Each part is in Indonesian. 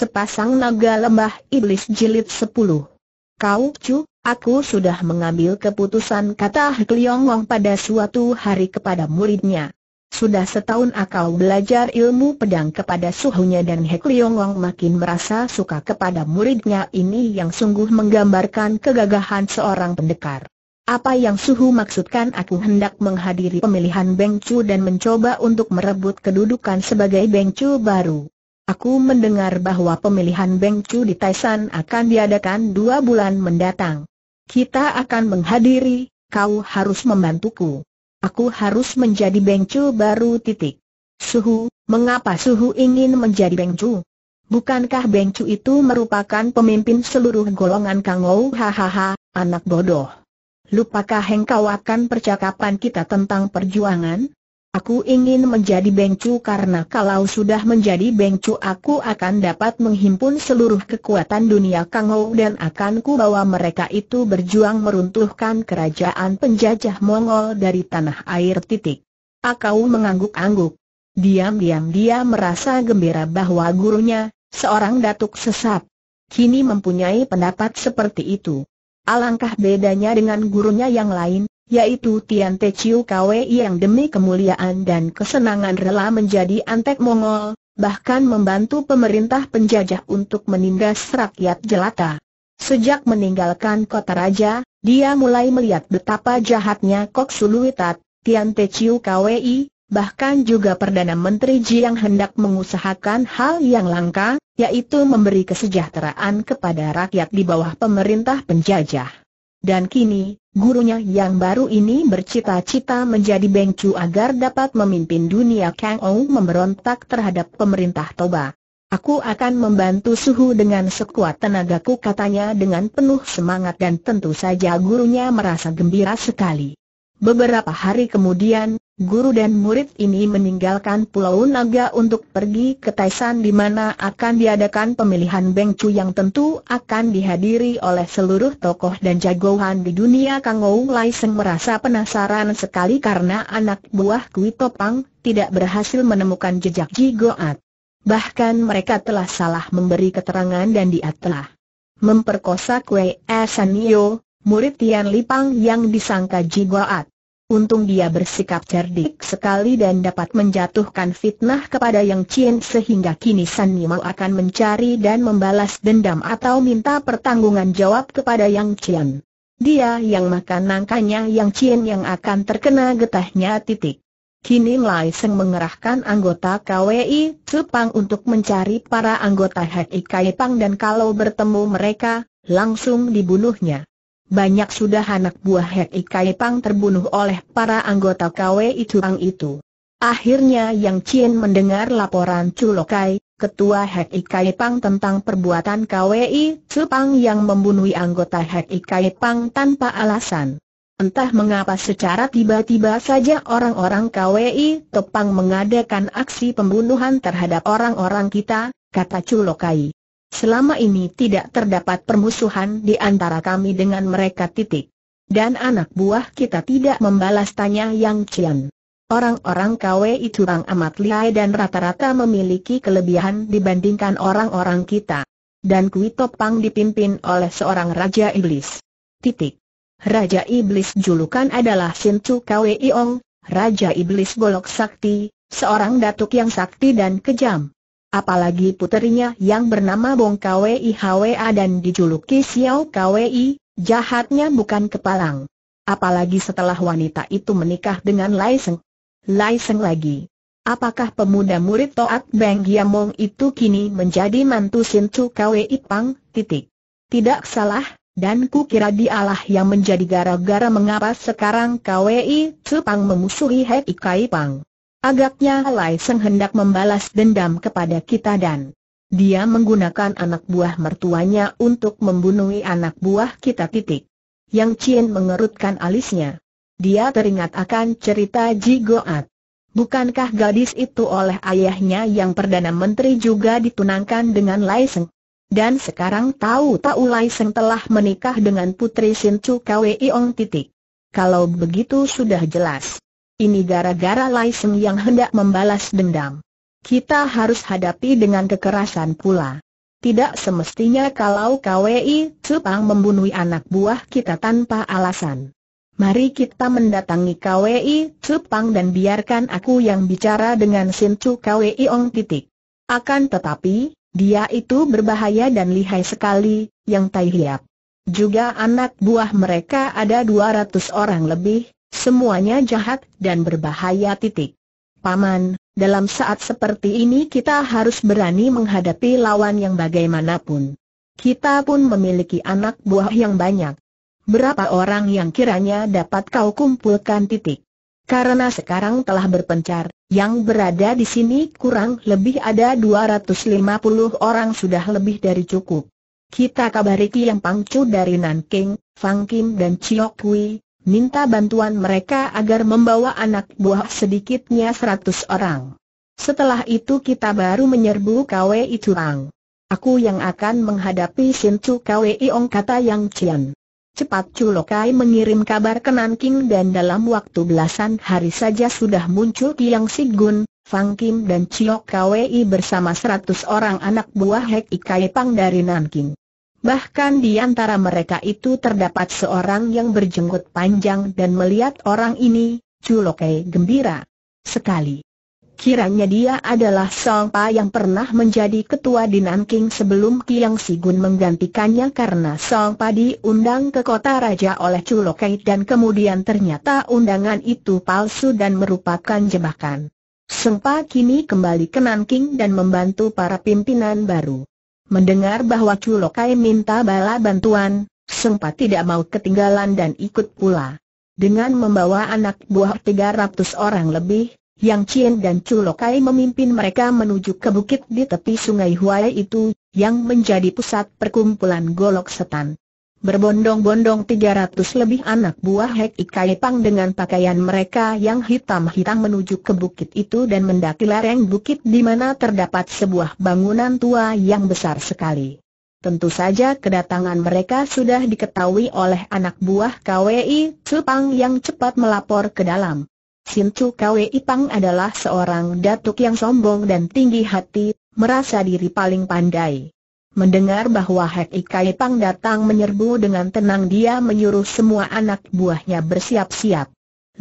sepasang naga lembah iblis jilid 10. Kau cu, aku sudah mengambil keputusan kata Kliong Wong pada suatu hari kepada muridnya. Sudah setahun akau belajar ilmu pedang kepada suhunya dan Hekliong makin merasa suka kepada muridnya ini yang sungguh menggambarkan kegagahan seorang pendekar. Apa yang suhu maksudkan aku hendak menghadiri pemilihan Bengcu dan mencoba untuk merebut kedudukan sebagai Bengcu baru. Aku mendengar bahwa pemilihan Beng Chu di Taishan akan diadakan dua bulan mendatang. Kita akan menghadiri, kau harus membantuku. Aku harus menjadi Beng Chu baru titik. Suhu, mengapa Suhu ingin menjadi Beng Chu? Bukankah Beng Chu itu merupakan pemimpin seluruh golongan Kang Ou? Hahaha, anak bodoh. Lupakah engkau akan percakapan kita tentang perjuangan? Aku ingin menjadi bengcu karena kalau sudah menjadi bengcu aku akan dapat menghimpun seluruh kekuatan dunia Kangou dan akan ku bawa mereka itu berjuang meruntuhkan kerajaan penjajah Mongol dari tanah air titik. Akau mengangguk-angguk. Diam-diam dia merasa gembira bahwa gurunya, seorang datuk sesat, kini mempunyai pendapat seperti itu. Alangkah bedanya dengan gurunya yang lain, yaitu Tian Te Chiu Kwe yang demi kemuliaan dan kesenangan rela menjadi antek Mongol, bahkan membantu pemerintah penjajah untuk menindas rakyat jelata. Sejak meninggalkan kota raja, dia mulai melihat betapa jahatnya Kok Suluitat, Tian Te Chiu bahkan juga Perdana Menteri Ji yang hendak mengusahakan hal yang langka, yaitu memberi kesejahteraan kepada rakyat di bawah pemerintah penjajah. Dan kini, gurunya yang baru ini bercita-cita menjadi bengcu agar dapat memimpin dunia Kang Ou memberontak terhadap pemerintah Toba. Aku akan membantu Suhu dengan sekuat tenagaku katanya dengan penuh semangat dan tentu saja gurunya merasa gembira sekali. Beberapa hari kemudian, guru dan murid ini meninggalkan Pulau Naga untuk pergi ke Taisan di mana akan diadakan pemilihan Beng yang tentu akan dihadiri oleh seluruh tokoh dan jagoan di dunia Kang Ou Lai Seng merasa penasaran sekali karena anak buah Kui Topang tidak berhasil menemukan jejak Jigoat. Bahkan mereka telah salah memberi keterangan dan dia telah memperkosa Kwe Esanio, murid Tian Lipang yang disangka Jigoat. Untung dia bersikap cerdik sekali dan dapat menjatuhkan fitnah kepada Yang Cien sehingga kini San Nimo akan mencari dan membalas dendam atau minta pertanggungan jawab kepada Yang Cien. Dia yang makan nangkanya Yang Cien yang akan terkena getahnya titik. Kini Lai Seng mengerahkan anggota KWI Cepang untuk mencari para anggota HI Kai Pang dan kalau bertemu mereka, langsung dibunuhnya banyak sudah anak buah Hei Kaipang terbunuh oleh para anggota KWI Curang itu. Akhirnya Yang Chin mendengar laporan Culokai, ketua Hei Kaipang tentang perbuatan KWI Cupang yang membunuh anggota Hei Kaipang tanpa alasan. Entah mengapa secara tiba-tiba saja orang-orang KWI Topang mengadakan aksi pembunuhan terhadap orang-orang kita, kata Culokai. Selama ini tidak terdapat permusuhan di antara kami dengan mereka titik. Dan anak buah kita tidak membalas tanya Yang cian. Orang-orang KW itu orang amat lihai dan rata-rata memiliki kelebihan dibandingkan orang-orang kita. Dan Kui Topang dipimpin oleh seorang Raja Iblis. Titik. Raja Iblis julukan adalah Sintu Chu KW Iong, Raja Iblis Golok Sakti, seorang datuk yang sakti dan kejam. Apalagi puterinya yang bernama Bong Kwei Hwa dan dijuluki Xiao Kwei, jahatnya bukan kepalang. Apalagi setelah wanita itu menikah dengan Lai Seng. Lai Seng lagi. Apakah pemuda murid Toat Beng Giamong itu kini menjadi mantu Chu Kwei Pang, titik. Tidak salah, dan ku kira dialah yang menjadi gara-gara mengapa sekarang Kwei Pang memusuhi Hei Kai Pang. Agaknya Lai Seng hendak membalas dendam kepada kita dan dia menggunakan anak buah mertuanya untuk membunuh anak buah kita titik. Yang Cien mengerutkan alisnya. Dia teringat akan cerita Ji Goat. Bukankah gadis itu oleh ayahnya yang Perdana Menteri juga ditunangkan dengan Lai Seng? Dan sekarang tahu-tahu Lai Seng telah menikah dengan putri Sin Chu Kwe Ong titik. Kalau begitu sudah jelas. Ini gara-gara Lai Seng yang hendak membalas dendam. Kita harus hadapi dengan kekerasan pula. Tidak semestinya kalau KWI Cupang membunuh anak buah kita tanpa alasan. Mari kita mendatangi KWI Cupang dan biarkan aku yang bicara dengan Sincu KWI Ong titik. Akan tetapi, dia itu berbahaya dan lihai sekali, yang Tai Hiap. Juga anak buah mereka ada 200 orang lebih, Semuanya jahat dan berbahaya titik. Paman, dalam saat seperti ini kita harus berani menghadapi lawan yang bagaimanapun. Kita pun memiliki anak buah yang banyak. Berapa orang yang kiranya dapat kau kumpulkan titik? Karena sekarang telah berpencar, yang berada di sini kurang lebih ada 250 orang sudah lebih dari cukup. Kita kabari yang Pangcu dari Nanking, Fang Kim dan Chiok Kui, minta bantuan mereka agar membawa anak buah sedikitnya seratus orang. Setelah itu kita baru menyerbu KWI Curang. Aku yang akan menghadapi Sintu KWI Ong kata Yang Cian. Cepat Culokai mengirim kabar ke Nanking dan dalam waktu belasan hari saja sudah muncul Kiang Sigun, Fang Kim dan Ciok KWI bersama seratus orang anak buah Hek Ikai Pang dari Nanking. Bahkan di antara mereka itu terdapat seorang yang berjenggot panjang dan melihat orang ini, Chulokai, gembira sekali. Kiranya dia adalah Songpa yang pernah menjadi ketua di Nanking sebelum Kiang Sigun menggantikannya karena Songpa diundang ke kota raja oleh Chulokai dan kemudian ternyata undangan itu palsu dan merupakan jebakan. Songpa kini kembali ke Nanking dan membantu para pimpinan baru. Mendengar bahwa Culokai minta bala bantuan, sempat tidak mau ketinggalan dan ikut pula. Dengan membawa anak buah 300 orang lebih, Yang Chien dan Culokai memimpin mereka menuju ke bukit di tepi sungai Huai itu, yang menjadi pusat perkumpulan golok setan. Berbondong-bondong 300 lebih anak buah Hek Ikai Pang dengan pakaian mereka yang hitam-hitam menuju ke bukit itu dan mendaki lereng bukit di mana terdapat sebuah bangunan tua yang besar sekali. Tentu saja kedatangan mereka sudah diketahui oleh anak buah KWI Cupang yang cepat melapor ke dalam. Sincu KWI Pang adalah seorang datuk yang sombong dan tinggi hati, merasa diri paling pandai. Mendengar bahwa Hek Ikai Pang datang menyerbu dengan tenang dia menyuruh semua anak buahnya bersiap-siap.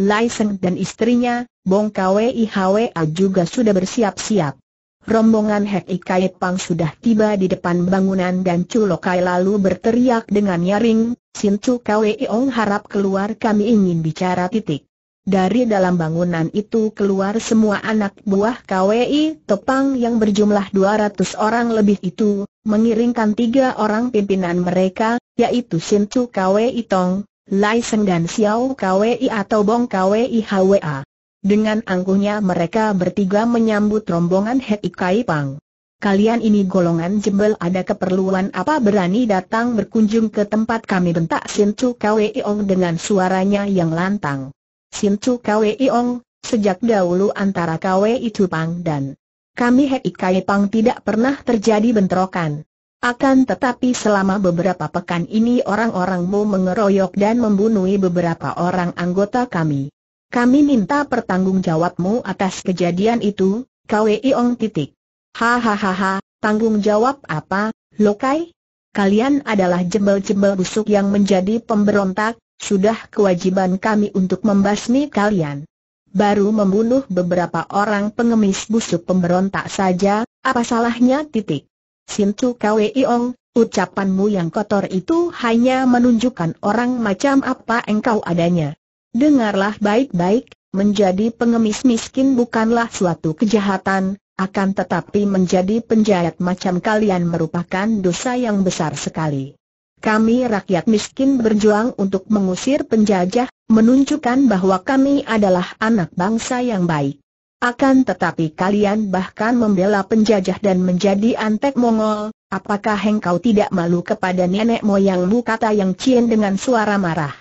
Lai Seng dan istrinya, Bong Kwei Hwa juga sudah bersiap-siap. Rombongan Hek Ikai Pang sudah tiba di depan bangunan dan Culokai lalu berteriak dengan nyaring, Sin Chu Kwei Ong harap keluar kami ingin bicara titik. Dari dalam bangunan itu keluar semua anak buah KWI Tepang yang berjumlah 200 orang lebih itu, mengiringkan tiga orang pimpinan mereka, yaitu Sintu KWI Tong, Lai Seng dan Xiao KWI atau Bong KWI HWA. Dengan angkuhnya mereka bertiga menyambut rombongan Hei Kai Pang. Kalian ini golongan jembel ada keperluan apa berani datang berkunjung ke tempat kami bentak Sintu KWI Ong dengan suaranya yang lantang. Sin Chu Kwei Ong, sejak dahulu antara Kwei Pang dan kami Hei Kai Pang tidak pernah terjadi bentrokan. Akan tetapi selama beberapa pekan ini orang-orangmu mengeroyok dan membunuh beberapa orang anggota kami. Kami minta pertanggungjawabmu atas kejadian itu, Kwei Ong titik. Hahaha, tanggung jawab apa, Lokai? Kalian adalah jembel-jembel busuk yang menjadi pemberontak, sudah kewajiban kami untuk membasmi kalian. Baru membunuh beberapa orang pengemis busuk pemberontak saja, apa salahnya titik. Sintu Kwe Ong, ucapanmu yang kotor itu hanya menunjukkan orang macam apa engkau adanya. Dengarlah baik-baik, menjadi pengemis miskin bukanlah suatu kejahatan, akan tetapi menjadi penjahat macam kalian merupakan dosa yang besar sekali. Kami rakyat miskin berjuang untuk mengusir penjajah, menunjukkan bahwa kami adalah anak bangsa yang baik. Akan tetapi kalian bahkan membela penjajah dan menjadi antek Mongol, apakah engkau tidak malu kepada nenek moyangmu kata yang cien dengan suara marah.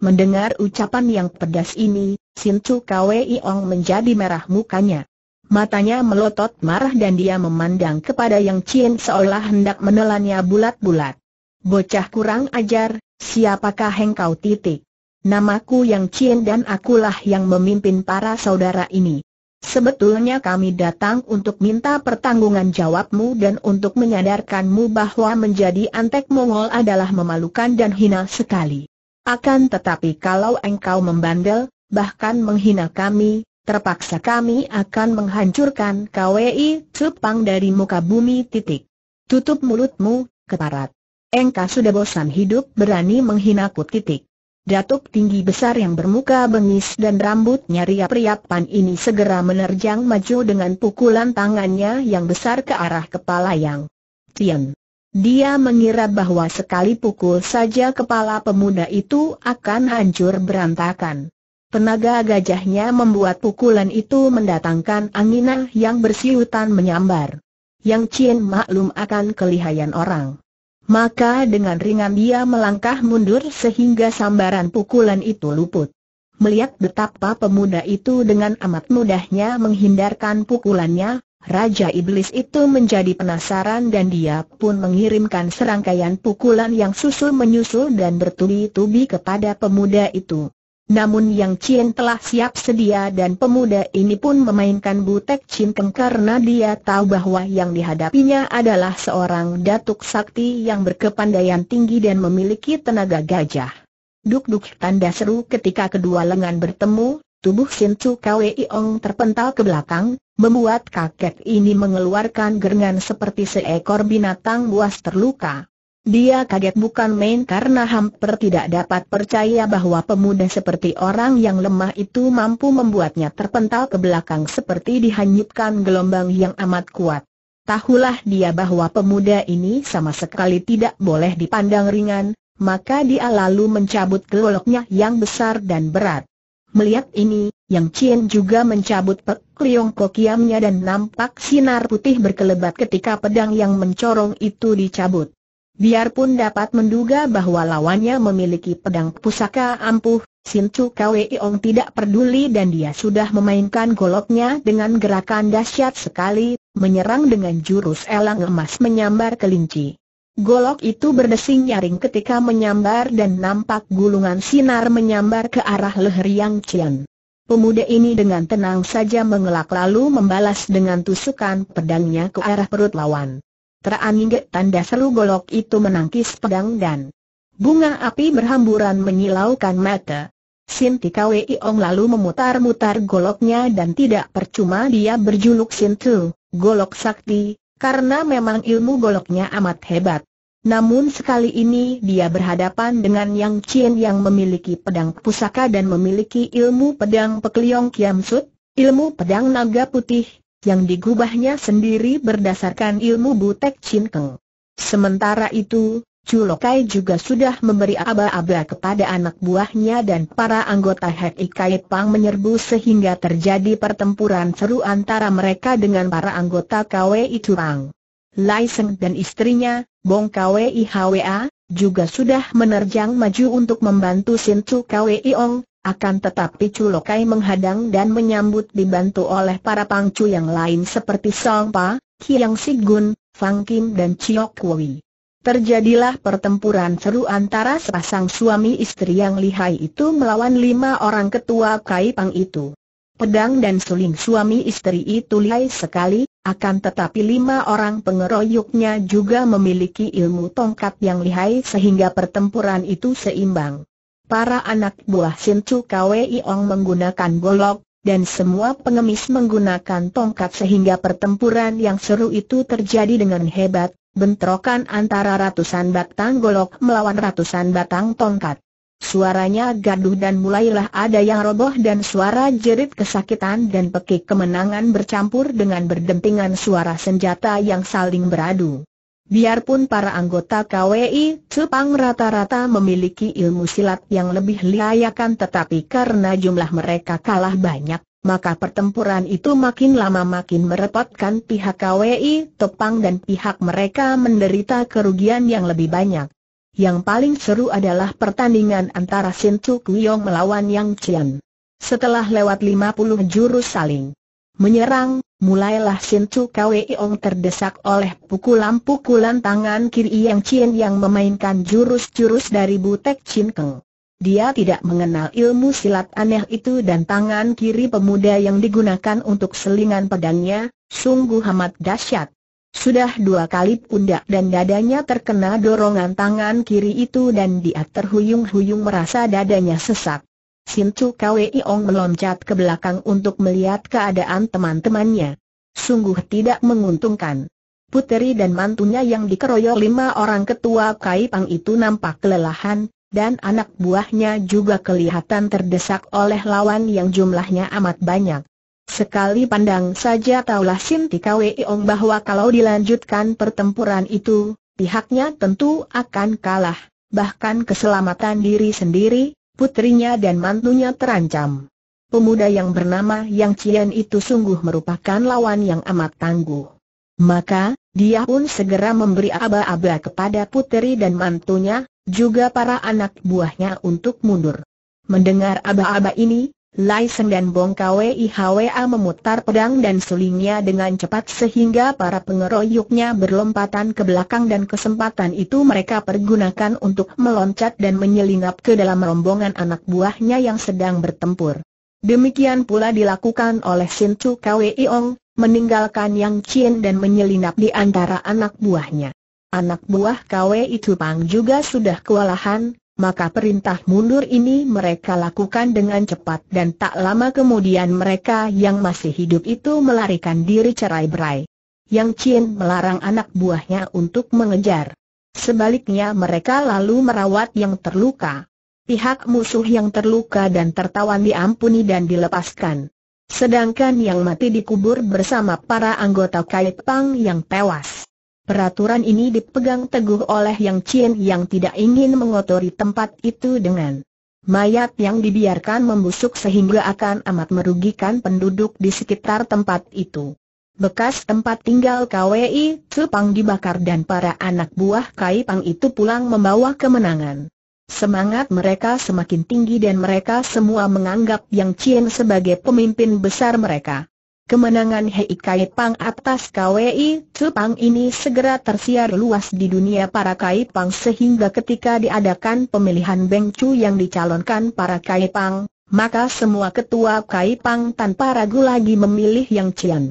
Mendengar ucapan yang pedas ini, Sin Chu Kwei Ong menjadi merah mukanya. Matanya melotot marah dan dia memandang kepada Yang Cien seolah hendak menelannya bulat-bulat. Bocah kurang ajar, siapakah engkau titik? Namaku Yang Cien dan akulah yang memimpin para saudara ini. Sebetulnya kami datang untuk minta pertanggungan jawabmu dan untuk menyadarkanmu bahwa menjadi antek Mongol adalah memalukan dan hina sekali. Akan tetapi kalau engkau membandel, bahkan menghina kami, terpaksa kami akan menghancurkan KWI Cepang dari muka bumi titik. Tutup mulutmu, keparat engkau sudah bosan hidup berani menghinaku titik. Datuk tinggi besar yang bermuka bengis dan rambutnya riap-riapan ini segera menerjang maju dengan pukulan tangannya yang besar ke arah kepala yang Tian. Dia mengira bahwa sekali pukul saja kepala pemuda itu akan hancur berantakan. Tenaga gajahnya membuat pukulan itu mendatangkan anginah yang bersiutan menyambar. Yang Cien maklum akan kelihayan orang. Maka dengan ringan dia melangkah mundur sehingga sambaran pukulan itu luput. Melihat betapa pemuda itu dengan amat mudahnya menghindarkan pukulannya, Raja Iblis itu menjadi penasaran dan dia pun mengirimkan serangkaian pukulan yang susul menyusul dan bertubi-tubi kepada pemuda itu. Namun Yang Chien telah siap sedia dan pemuda ini pun memainkan butek cinkeng karena dia tahu bahwa yang dihadapinya adalah seorang datuk sakti yang berkepandaian tinggi dan memiliki tenaga gajah. Duk-duk tanda seru ketika kedua lengan bertemu, tubuh Sin Chu Kwei Ong terpental ke belakang, membuat kakek ini mengeluarkan gerengan seperti seekor binatang buas terluka. Dia kaget bukan main karena hampir tidak dapat percaya bahwa pemuda seperti orang yang lemah itu mampu membuatnya terpental ke belakang seperti dihanyutkan gelombang yang amat kuat. Tahulah dia bahwa pemuda ini sama sekali tidak boleh dipandang ringan, maka dia lalu mencabut keloloknya yang besar dan berat. Melihat ini, Yang Chien juga mencabut pek liong kokiamnya dan nampak sinar putih berkelebat ketika pedang yang mencorong itu dicabut. Biarpun dapat menduga bahwa lawannya memiliki pedang pusaka ampuh, Sin Chu Kwe Ong tidak peduli dan dia sudah memainkan goloknya dengan gerakan dahsyat sekali, menyerang dengan jurus elang emas menyambar kelinci. Golok itu berdesing nyaring ketika menyambar dan nampak gulungan sinar menyambar ke arah leher Yang Cian. Pemuda ini dengan tenang saja mengelak lalu membalas dengan tusukan pedangnya ke arah perut lawan. Teranginget tanda seru golok itu menangkis pedang dan bunga api berhamburan menyilaukan mata. Sinti Kwei Ong lalu memutar-mutar goloknya dan tidak percuma dia berjuluk Sintu, golok sakti, karena memang ilmu goloknya amat hebat. Namun sekali ini dia berhadapan dengan Yang Chien yang memiliki pedang pusaka dan memiliki ilmu pedang pekliong Kiam Sut, ilmu pedang naga putih, yang digubahnya sendiri berdasarkan ilmu Butek Chin Sementara itu, Chulokai juga sudah memberi aba-aba kepada anak buahnya dan para anggota Hek Pang menyerbu sehingga terjadi pertempuran seru antara mereka dengan para anggota KWI Turang. Lai Seng dan istrinya, Bong KWI HWA, juga sudah menerjang maju untuk membantu Sin Chu KWI Ong, akan tetapi Culokai menghadang dan menyambut dibantu oleh para pangcu yang lain seperti Songpa, Kiang Sigun, Fang Kim dan Chiok Kui. Terjadilah pertempuran seru antara sepasang suami istri yang lihai itu melawan lima orang ketua Kai Pang itu. Pedang dan suling suami istri itu lihai sekali, akan tetapi lima orang pengeroyoknya juga memiliki ilmu tongkat yang lihai sehingga pertempuran itu seimbang para anak buah Sincu Kwei Ong menggunakan golok, dan semua pengemis menggunakan tongkat sehingga pertempuran yang seru itu terjadi dengan hebat, bentrokan antara ratusan batang golok melawan ratusan batang tongkat. Suaranya gaduh dan mulailah ada yang roboh dan suara jerit kesakitan dan pekik kemenangan bercampur dengan berdentingan suara senjata yang saling beradu. Biarpun para anggota KWI Cepang rata-rata memiliki ilmu silat yang lebih layakan tetapi karena jumlah mereka kalah banyak, maka pertempuran itu makin lama makin merepotkan pihak KWI Tepang dan pihak mereka menderita kerugian yang lebih banyak. Yang paling seru adalah pertandingan antara Sin Chu Kuyong melawan Yang Qian. Setelah lewat 50 jurus saling menyerang, mulailah Sin Chu Kweong terdesak oleh pukulan-pukulan tangan kiri Yang Chin yang memainkan jurus-jurus dari Butek Chin Keng. Dia tidak mengenal ilmu silat aneh itu dan tangan kiri pemuda yang digunakan untuk selingan pedangnya, sungguh amat dahsyat. Sudah dua kali pundak dan dadanya terkena dorongan tangan kiri itu dan dia terhuyung-huyung merasa dadanya sesak. Sintu Kwei Ong meloncat ke belakang untuk melihat keadaan teman-temannya. Sungguh tidak menguntungkan. Puteri dan mantunya yang dikeroyok lima orang ketua kai pang itu nampak kelelahan, dan anak buahnya juga kelihatan terdesak oleh lawan yang jumlahnya amat banyak. Sekali pandang saja taulah Sinti Kwei Ong bahwa kalau dilanjutkan pertempuran itu, pihaknya tentu akan kalah, bahkan keselamatan diri sendiri putrinya dan mantunya terancam. Pemuda yang bernama Yang Cian itu sungguh merupakan lawan yang amat tangguh. Maka, dia pun segera memberi aba-aba kepada putri dan mantunya, juga para anak buahnya untuk mundur. Mendengar aba-aba ini, Lai Seng dan Bong Kwei Hwa memutar pedang dan sulingnya dengan cepat sehingga para pengeroyoknya berlompatan ke belakang dan kesempatan itu mereka pergunakan untuk meloncat dan menyelinap ke dalam rombongan anak buahnya yang sedang bertempur. Demikian pula dilakukan oleh Sin Chu Kwei Iong, meninggalkan Yang Qin dan menyelinap di antara anak buahnya. Anak buah Kwei itu Pang juga sudah kewalahan, maka perintah mundur ini mereka lakukan dengan cepat dan tak lama kemudian mereka yang masih hidup itu melarikan diri cerai berai. Yang Chin melarang anak buahnya untuk mengejar. Sebaliknya mereka lalu merawat yang terluka. Pihak musuh yang terluka dan tertawan diampuni dan dilepaskan. Sedangkan yang mati dikubur bersama para anggota Kaipang yang tewas. Peraturan ini dipegang teguh oleh Yang Cien yang tidak ingin mengotori tempat itu dengan mayat yang dibiarkan membusuk sehingga akan amat merugikan penduduk di sekitar tempat itu. Bekas tempat tinggal KWI Cepang dibakar dan para anak buah Pang itu pulang membawa kemenangan. Semangat mereka semakin tinggi dan mereka semua menganggap Yang Cien sebagai pemimpin besar mereka. Kemenangan Hei Kai Pang atas KWI Cepang ini segera tersiar luas di dunia para Kai Pang sehingga ketika diadakan pemilihan Beng Chu yang dicalonkan para Kai Pang, maka semua ketua Kai Pang tanpa ragu lagi memilih Yang Cian.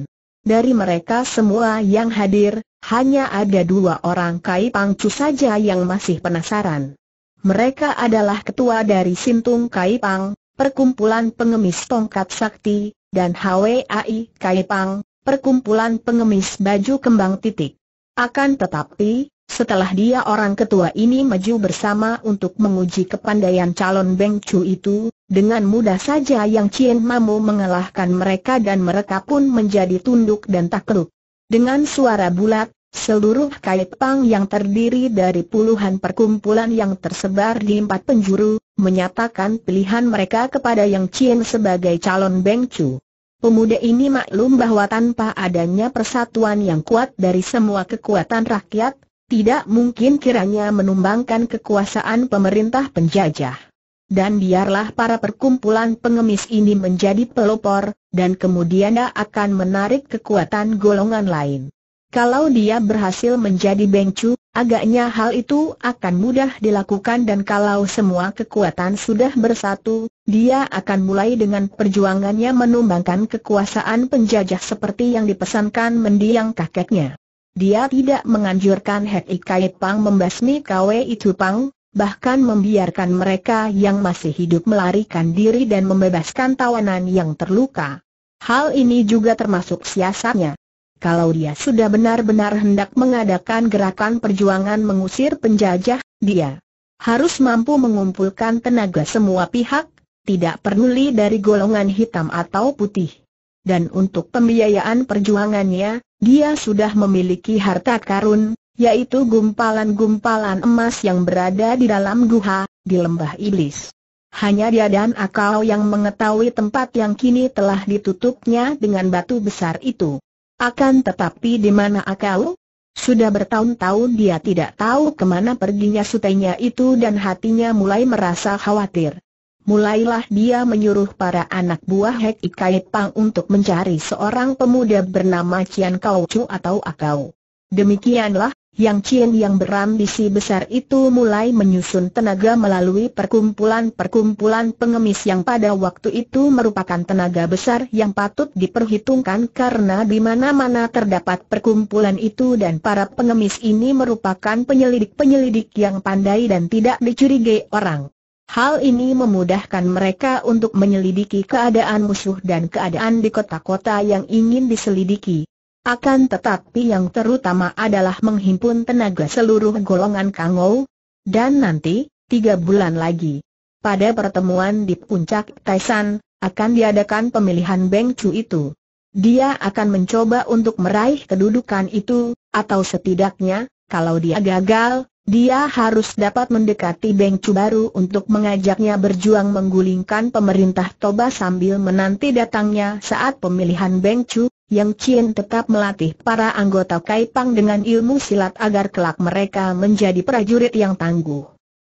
Dari mereka semua yang hadir, hanya ada dua orang Kai Pang Chu saja yang masih penasaran. Mereka adalah ketua dari Sintung Kai Pang, perkumpulan pengemis tongkat sakti, dan HWAI Kaipang, perkumpulan pengemis baju kembang titik. Akan tetapi, setelah dia orang ketua ini maju bersama untuk menguji kepandaian calon Beng Chu itu, dengan mudah saja yang Cien Mamu mengalahkan mereka dan mereka pun menjadi tunduk dan takluk. Dengan suara bulat, Seluruh kait pang yang terdiri dari puluhan perkumpulan yang tersebar di empat penjuru, menyatakan pilihan mereka kepada Yang Chien sebagai calon Beng Chu. Pemuda ini maklum bahwa tanpa adanya persatuan yang kuat dari semua kekuatan rakyat, tidak mungkin kiranya menumbangkan kekuasaan pemerintah penjajah. Dan biarlah para perkumpulan pengemis ini menjadi pelopor, dan kemudian akan menarik kekuatan golongan lain. Kalau dia berhasil menjadi bengcu, agaknya hal itu akan mudah dilakukan dan kalau semua kekuatan sudah bersatu, dia akan mulai dengan perjuangannya menumbangkan kekuasaan penjajah seperti yang dipesankan mendiang kakeknya. Dia tidak menganjurkan Hek Ikai Pang membasmi Kwe itu Pang, bahkan membiarkan mereka yang masih hidup melarikan diri dan membebaskan tawanan yang terluka. Hal ini juga termasuk siasatnya. Kalau dia sudah benar-benar hendak mengadakan gerakan perjuangan mengusir penjajah, dia harus mampu mengumpulkan tenaga semua pihak, tidak peduli dari golongan hitam atau putih. Dan untuk pembiayaan perjuangannya, dia sudah memiliki harta karun, yaitu gumpalan-gumpalan emas yang berada di dalam guha, di lembah iblis. Hanya dia dan Akau yang mengetahui tempat yang kini telah ditutupnya dengan batu besar itu. Akan tetapi di mana akal? Sudah bertahun-tahun dia tidak tahu kemana perginya sutenya itu dan hatinya mulai merasa khawatir. Mulailah dia menyuruh para anak buah Hek Ikaipang Pang untuk mencari seorang pemuda bernama Cian Kau Chu atau Akau. Demikianlah, Yang Chin yang berambisi besar itu mulai menyusun tenaga melalui perkumpulan-perkumpulan pengemis yang pada waktu itu merupakan tenaga besar yang patut diperhitungkan karena di mana-mana terdapat perkumpulan itu dan para pengemis ini merupakan penyelidik-penyelidik yang pandai dan tidak dicurigai orang. Hal ini memudahkan mereka untuk menyelidiki keadaan musuh dan keadaan di kota-kota yang ingin diselidiki. Akan tetapi yang terutama adalah menghimpun tenaga seluruh golongan Kangou. Dan nanti, tiga bulan lagi. Pada pertemuan di puncak Taisan, akan diadakan pemilihan Beng Chu itu. Dia akan mencoba untuk meraih kedudukan itu, atau setidaknya, kalau dia gagal, dia harus dapat mendekati Beng Chu baru untuk mengajaknya berjuang menggulingkan pemerintah Toba sambil menanti datangnya saat pemilihan Beng Chu, yang Chien tetap melatih para anggota Kaipang dengan ilmu silat agar kelak mereka menjadi prajurit yang tangguh.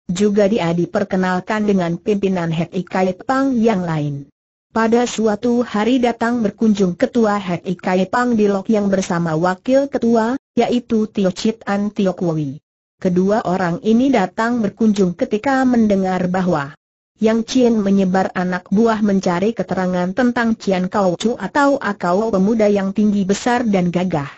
Juga dia diperkenalkan dengan pimpinan Hei Kaipang yang lain. Pada suatu hari datang berkunjung ketua Hei Kaipang di Lok yang bersama wakil ketua, yaitu Tio Chit An Tio Kui. Kedua orang ini datang berkunjung ketika mendengar bahwa yang Chien menyebar anak buah mencari keterangan tentang Cian Kau Chu atau Akau pemuda yang tinggi besar dan gagah.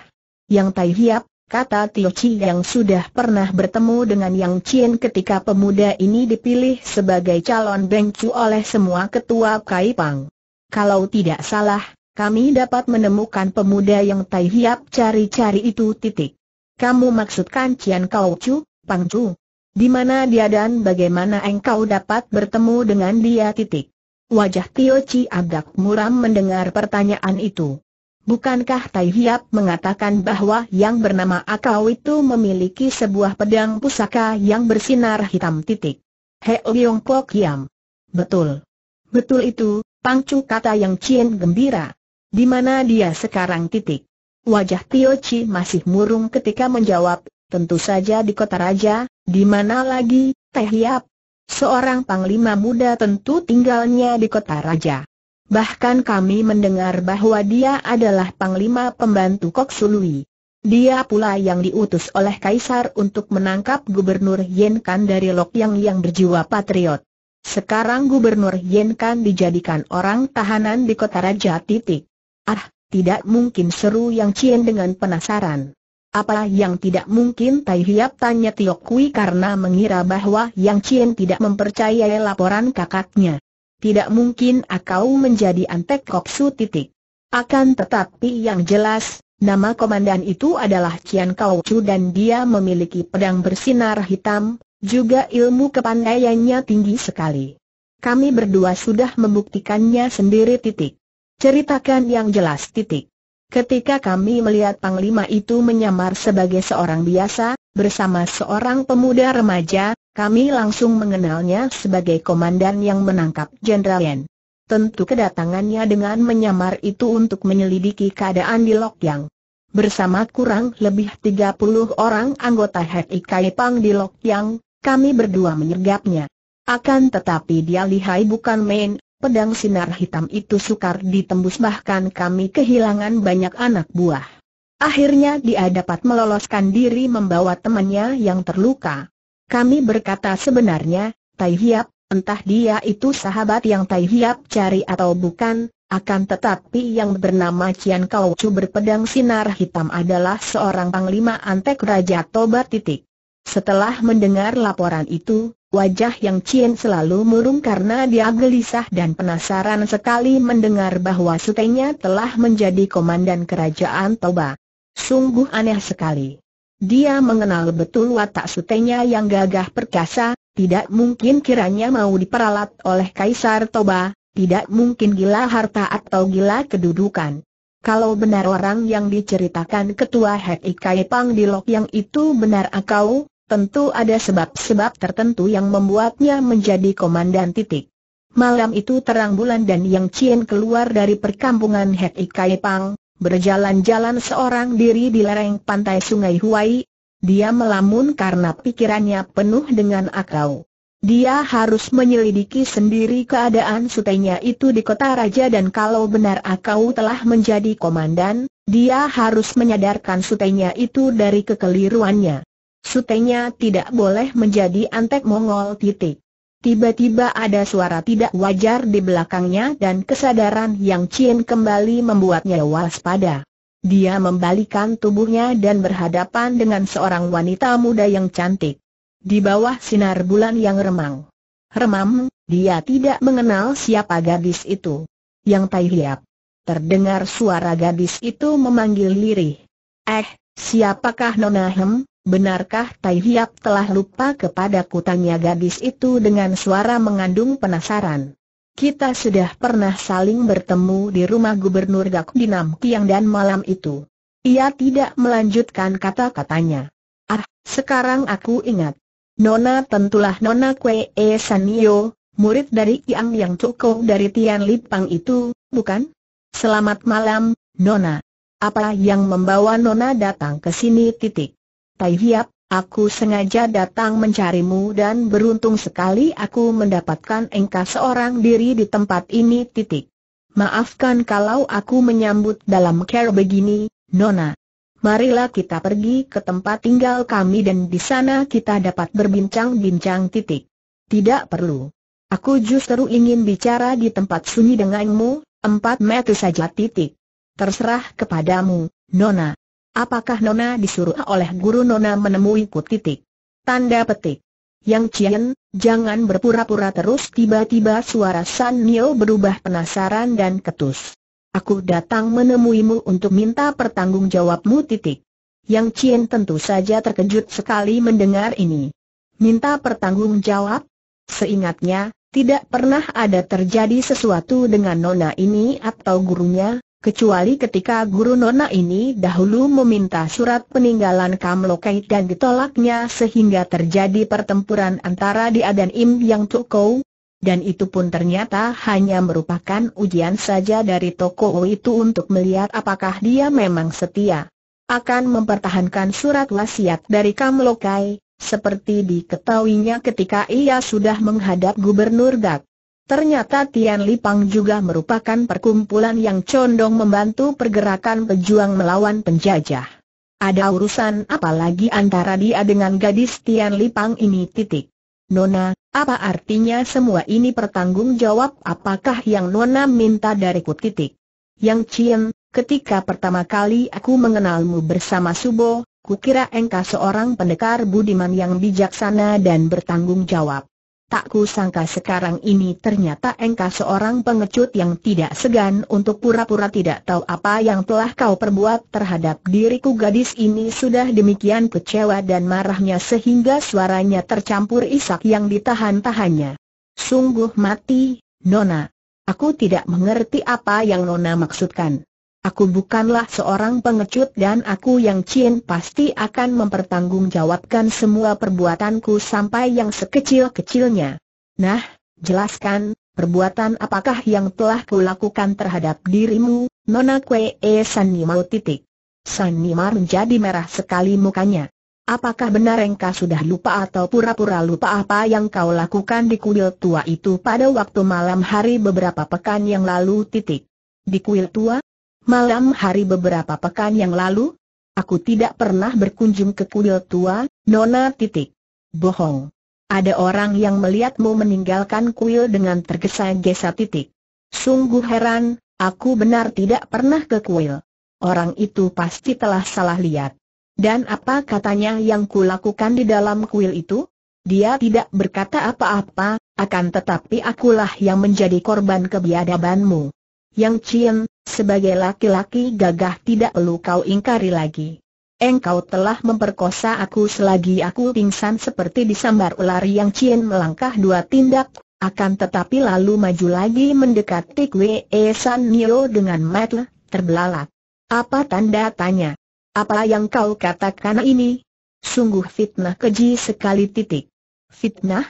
Yang Tai Hiap, kata Tio Chi yang sudah pernah bertemu dengan Yang Chien ketika pemuda ini dipilih sebagai calon Beng Chu oleh semua ketua Kai Pang. Kalau tidak salah, kami dapat menemukan pemuda yang Tai Hiap cari-cari itu titik. Kamu maksudkan Cian Kau Chu, Pang Chu? Di mana dia dan bagaimana engkau dapat bertemu dengan dia titik. Wajah Tio Chi agak muram mendengar pertanyaan itu. Bukankah Tai Hiap mengatakan bahwa yang bernama Akau itu memiliki sebuah pedang pusaka yang bersinar hitam titik? He Yong Po Yam. Betul. Betul itu, Pangcu kata yang Cien gembira. Di mana dia sekarang titik? Wajah Tio Chi masih murung ketika menjawab, Tentu saja di kota raja, di mana lagi, Teh Hiap? Seorang panglima muda tentu tinggalnya di kota raja. Bahkan kami mendengar bahwa dia adalah panglima pembantu Kok Sului. Dia pula yang diutus oleh kaisar untuk menangkap gubernur Yen Kan dari Yang yang berjiwa patriot. Sekarang gubernur Yen Kan dijadikan orang tahanan di kota raja titik. Ah, tidak mungkin seru yang Cien dengan penasaran. Apa yang tidak mungkin Tai Hiap tanya Tio Kui karena mengira bahwa Yang Chien tidak mempercayai laporan kakaknya. Tidak mungkin akau menjadi antek koksu titik. Akan tetapi yang jelas, nama komandan itu adalah Cian Kau Chu dan dia memiliki pedang bersinar hitam, juga ilmu kepandaiannya tinggi sekali. Kami berdua sudah membuktikannya sendiri titik. Ceritakan yang jelas titik. Ketika kami melihat Panglima itu menyamar sebagai seorang biasa, bersama seorang pemuda remaja, kami langsung mengenalnya sebagai komandan yang menangkap Jenderal Yen. Tentu kedatangannya dengan menyamar itu untuk menyelidiki keadaan di Lokyang. Bersama kurang lebih 30 orang anggota HI Pang di Lokyang, kami berdua menyergapnya. Akan tetapi dia lihai bukan main, pedang sinar hitam itu sukar ditembus bahkan kami kehilangan banyak anak buah. Akhirnya dia dapat meloloskan diri membawa temannya yang terluka. Kami berkata sebenarnya, Tai Hiap, entah dia itu sahabat yang Tai Hiap cari atau bukan, akan tetapi yang bernama Cian Kau berpedang sinar hitam adalah seorang panglima antek Raja Toba titik. Setelah mendengar laporan itu, Wajah Yang cien selalu murung karena dia gelisah dan penasaran sekali mendengar bahwa sutenya telah menjadi komandan kerajaan Toba. Sungguh aneh sekali. Dia mengenal betul watak sutenya yang gagah perkasa, tidak mungkin kiranya mau diperalat oleh Kaisar Toba, tidak mungkin gila harta atau gila kedudukan. Kalau benar orang yang diceritakan ketua Hei Kai Pang di Lok yang itu benar akau, Tentu ada sebab-sebab tertentu yang membuatnya menjadi komandan titik. Malam itu terang bulan dan Yang Chien keluar dari perkampungan Het Ikai Pang, berjalan-jalan seorang diri di lereng pantai sungai Huai. Dia melamun karena pikirannya penuh dengan Akau. Dia harus menyelidiki sendiri keadaan sutenya itu di kota raja dan kalau benar akau telah menjadi komandan, dia harus menyadarkan sutenya itu dari kekeliruannya. Sutenya tidak boleh menjadi antek Mongol titik. Tiba-tiba ada suara tidak wajar di belakangnya dan kesadaran yang Cien kembali membuatnya waspada. Dia membalikan tubuhnya dan berhadapan dengan seorang wanita muda yang cantik. Di bawah sinar bulan yang remang. Remam, dia tidak mengenal siapa gadis itu. Yang Tai Terdengar suara gadis itu memanggil lirih. Eh, siapakah Nona Hem? Benarkah Tai Hiap telah lupa kepada kutanya gadis itu dengan suara mengandung penasaran. Kita sudah pernah saling bertemu di rumah Gubernur Gak Dinam Kiang dan malam itu. Ia tidak melanjutkan kata-katanya. Ah, sekarang aku ingat. Nona tentulah Nona Kwe E Sanio, murid dari Kiang Yang Cuko dari Tian Lipang itu, bukan? Selamat malam, Nona. Apa yang membawa Nona datang ke sini titik? Tai Hiap, aku sengaja datang mencarimu dan beruntung sekali aku mendapatkan engkau seorang diri di tempat ini titik. Maafkan kalau aku menyambut dalam care begini, Nona. Marilah kita pergi ke tempat tinggal kami dan di sana kita dapat berbincang-bincang titik. Tidak perlu. Aku justru ingin bicara di tempat sunyi denganmu, empat meter saja titik. Terserah kepadamu, Nona. Apakah Nona disuruh oleh guru Nona menemuiku titik? Tanda petik. Yang Cian, jangan berpura-pura terus tiba-tiba suara San Nio berubah penasaran dan ketus. Aku datang menemuimu untuk minta pertanggung titik. Yang Cian tentu saja terkejut sekali mendengar ini. Minta pertanggung jawab? Seingatnya, tidak pernah ada terjadi sesuatu dengan Nona ini atau gurunya, kecuali ketika guru Nona ini dahulu meminta surat peninggalan Kamlokai dan ditolaknya sehingga terjadi pertempuran antara dia dan Im Yang Tukou, dan itu pun ternyata hanya merupakan ujian saja dari toko itu untuk melihat apakah dia memang setia akan mempertahankan surat wasiat dari Kamlokai, seperti diketahuinya ketika ia sudah menghadap Gubernur Gak. Ternyata Tian Lipang juga merupakan perkumpulan yang condong membantu pergerakan pejuang melawan penjajah. Ada urusan apalagi antara dia dengan gadis Tian Lipang ini titik. Nona, apa artinya semua ini pertanggung jawab apakah yang Nona minta dariku titik. Yang Cien, ketika pertama kali aku mengenalmu bersama Subo, kukira engkau seorang pendekar budiman yang bijaksana dan bertanggung jawab. Tak kusangka sekarang ini ternyata engkau seorang pengecut yang tidak segan untuk pura-pura tidak tahu apa yang telah kau perbuat terhadap diriku gadis ini sudah demikian kecewa dan marahnya sehingga suaranya tercampur isak yang ditahan-tahannya. Sungguh mati, Nona. Aku tidak mengerti apa yang Nona maksudkan. Aku bukanlah seorang pengecut dan aku yang Cien pasti akan mempertanggungjawabkan semua perbuatanku sampai yang sekecil-kecilnya. Nah, jelaskan, perbuatan apakah yang telah kulakukan terhadap dirimu, Nona Kwee Sanimau titik. Sanimar menjadi merah sekali mukanya. Apakah benar engkau sudah lupa atau pura-pura lupa apa yang kau lakukan di kuil tua itu pada waktu malam hari beberapa pekan yang lalu titik? Di kuil tua? Malam hari beberapa pekan yang lalu, aku tidak pernah berkunjung ke kuil tua, Nona titik. Bohong. Ada orang yang melihatmu meninggalkan kuil dengan tergesa-gesa titik. Sungguh heran, aku benar tidak pernah ke kuil. Orang itu pasti telah salah lihat. Dan apa katanya yang kulakukan di dalam kuil itu? Dia tidak berkata apa-apa, akan tetapi akulah yang menjadi korban kebiadabanmu. Yang Cien, sebagai laki-laki gagah tidak perlu kau ingkari lagi. Engkau telah memperkosa aku selagi aku pingsan seperti disambar ular Yang Cien melangkah dua tindak, akan tetapi lalu maju lagi mendekati Kwe e San Nio dengan mata terbelalak. Apa tanda tanya? Apa yang kau katakan ini? Sungguh fitnah keji sekali titik. Fitnah?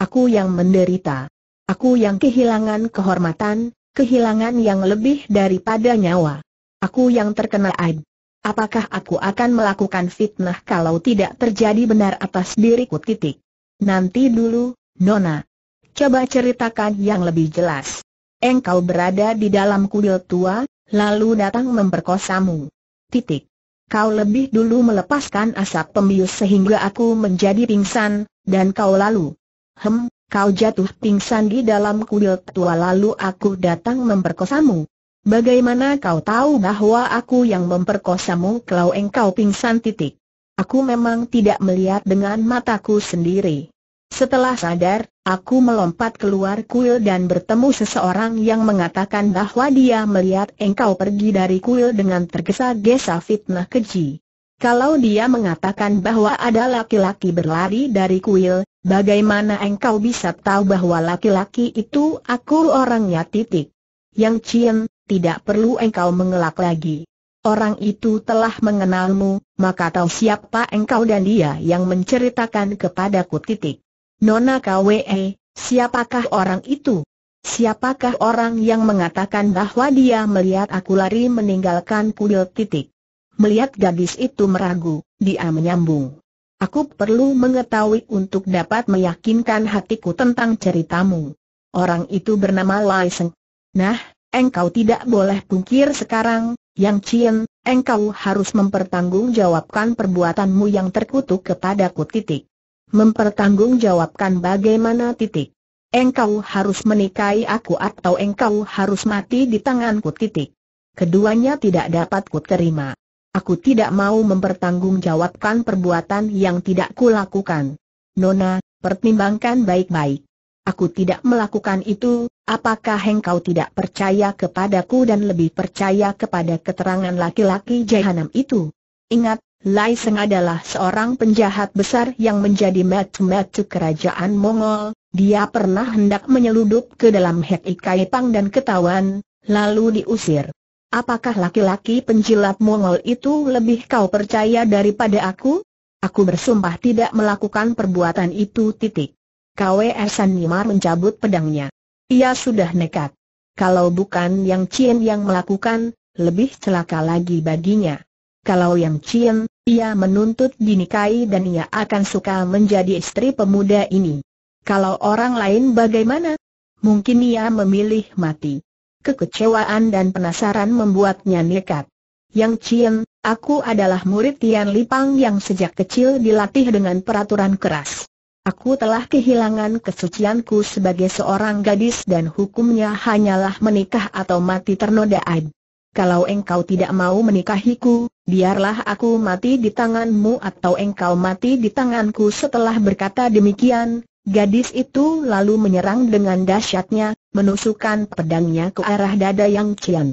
Aku yang menderita. Aku yang kehilangan kehormatan, kehilangan yang lebih daripada nyawa. Aku yang terkena aib. Apakah aku akan melakukan fitnah kalau tidak terjadi benar atas diriku titik? Nanti dulu, Nona. Coba ceritakan yang lebih jelas. Engkau berada di dalam kuil tua, lalu datang memperkosamu. Titik. Kau lebih dulu melepaskan asap pembius sehingga aku menjadi pingsan, dan kau lalu. Hem, Kau jatuh pingsan di dalam kuil tua lalu aku datang memperkosamu. Bagaimana kau tahu bahwa aku yang memperkosamu kalau engkau pingsan titik? Aku memang tidak melihat dengan mataku sendiri. Setelah sadar, aku melompat keluar kuil dan bertemu seseorang yang mengatakan bahwa dia melihat engkau pergi dari kuil dengan tergesa-gesa fitnah keji. Kalau dia mengatakan bahwa ada laki-laki berlari dari kuil, Bagaimana engkau bisa tahu bahwa laki-laki itu aku orangnya titik? Yang Cien, tidak perlu engkau mengelak lagi. Orang itu telah mengenalmu, maka tahu siapa engkau dan dia yang menceritakan kepadaku titik. Nona KWE, siapakah orang itu? Siapakah orang yang mengatakan bahwa dia melihat aku lari meninggalkan kuil titik? Melihat gadis itu meragu, dia menyambung. Aku perlu mengetahui untuk dapat meyakinkan hatiku tentang ceritamu. Orang itu bernama Lai Seng. Nah, engkau tidak boleh pungkir sekarang, Yang Chien, engkau harus mempertanggungjawabkan perbuatanmu yang terkutuk kepadaku titik. Mempertanggungjawabkan bagaimana titik. Engkau harus menikahi aku atau engkau harus mati di tanganku titik. Keduanya tidak dapat ku terima. Aku tidak mau mempertanggungjawabkan perbuatan yang tidak kulakukan. Nona, pertimbangkan baik-baik. Aku tidak melakukan itu, apakah engkau tidak percaya kepadaku dan lebih percaya kepada keterangan laki-laki jahanam itu? Ingat, Lai Seng adalah seorang penjahat besar yang menjadi metu-metu kerajaan Mongol, dia pernah hendak menyeludup ke dalam Hek Ikaipang dan ketahuan, lalu diusir. Apakah laki-laki penjilat Mongol itu lebih kau percaya daripada aku? Aku bersumpah tidak melakukan perbuatan itu titik. KWS Nimar mencabut pedangnya. Ia sudah nekat. Kalau bukan yang Cien yang melakukan, lebih celaka lagi baginya. Kalau yang Cien, ia menuntut dinikahi dan ia akan suka menjadi istri pemuda ini. Kalau orang lain bagaimana? Mungkin ia memilih mati kekecewaan dan penasaran membuatnya nekat. Yang Chien, aku adalah murid Tian Lipang yang sejak kecil dilatih dengan peraturan keras. Aku telah kehilangan kesucianku sebagai seorang gadis dan hukumnya hanyalah menikah atau mati ternoda ad. Kalau engkau tidak mau menikahiku, biarlah aku mati di tanganmu atau engkau mati di tanganku setelah berkata demikian, Gadis itu lalu menyerang dengan dahsyatnya, menusukkan pedangnya ke arah dada Yang Cian.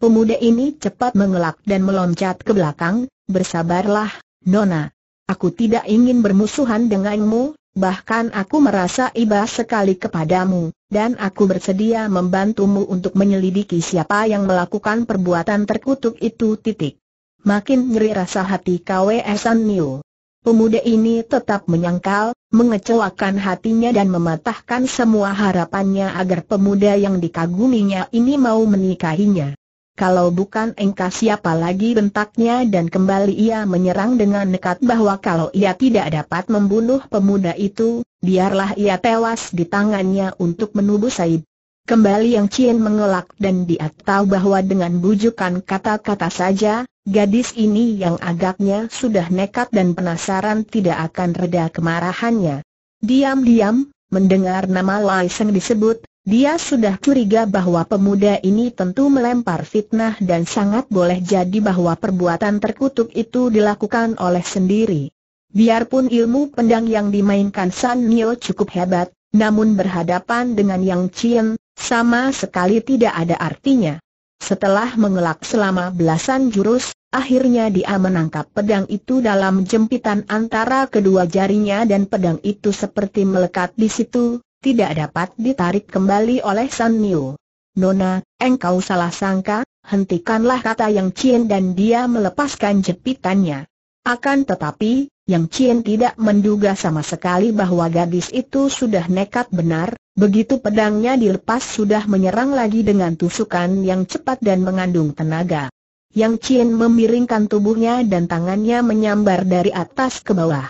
Pemuda ini cepat mengelak dan meloncat ke belakang, bersabarlah, Nona. Aku tidak ingin bermusuhan denganmu, bahkan aku merasa iba sekali kepadamu, dan aku bersedia membantumu untuk menyelidiki siapa yang melakukan perbuatan terkutuk itu titik. Makin ngeri rasa hati KWSan Niu. Pemuda ini tetap menyangkal, mengecewakan hatinya dan mematahkan semua harapannya agar pemuda yang dikaguminya ini mau menikahinya. Kalau bukan engkau siapa lagi bentaknya dan kembali ia menyerang dengan nekat bahwa kalau ia tidak dapat membunuh pemuda itu, biarlah ia tewas di tangannya untuk menubus Said. Kembali Yang Cien mengelak dan dia tahu bahwa dengan bujukan kata-kata saja, Gadis ini yang agaknya sudah nekat dan penasaran tidak akan reda kemarahannya. Diam-diam, mendengar nama Lai Seng disebut, dia sudah curiga bahwa pemuda ini tentu melempar fitnah dan sangat boleh jadi bahwa perbuatan terkutuk itu dilakukan oleh sendiri. Biarpun ilmu pendang yang dimainkan San Nio cukup hebat, namun berhadapan dengan Yang Chien, sama sekali tidak ada artinya. Setelah mengelak selama belasan jurus, akhirnya dia menangkap pedang itu dalam jempitan antara kedua jarinya dan pedang itu seperti melekat di situ, tidak dapat ditarik kembali oleh San Niu. Nona, engkau salah sangka, hentikanlah kata yang Cien dan dia melepaskan jepitannya. Akan tetapi, Yang Cien tidak menduga sama sekali bahwa gadis itu sudah nekat benar, begitu pedangnya dilepas sudah menyerang lagi dengan tusukan yang cepat dan mengandung tenaga. Yang Cien memiringkan tubuhnya dan tangannya menyambar dari atas ke bawah.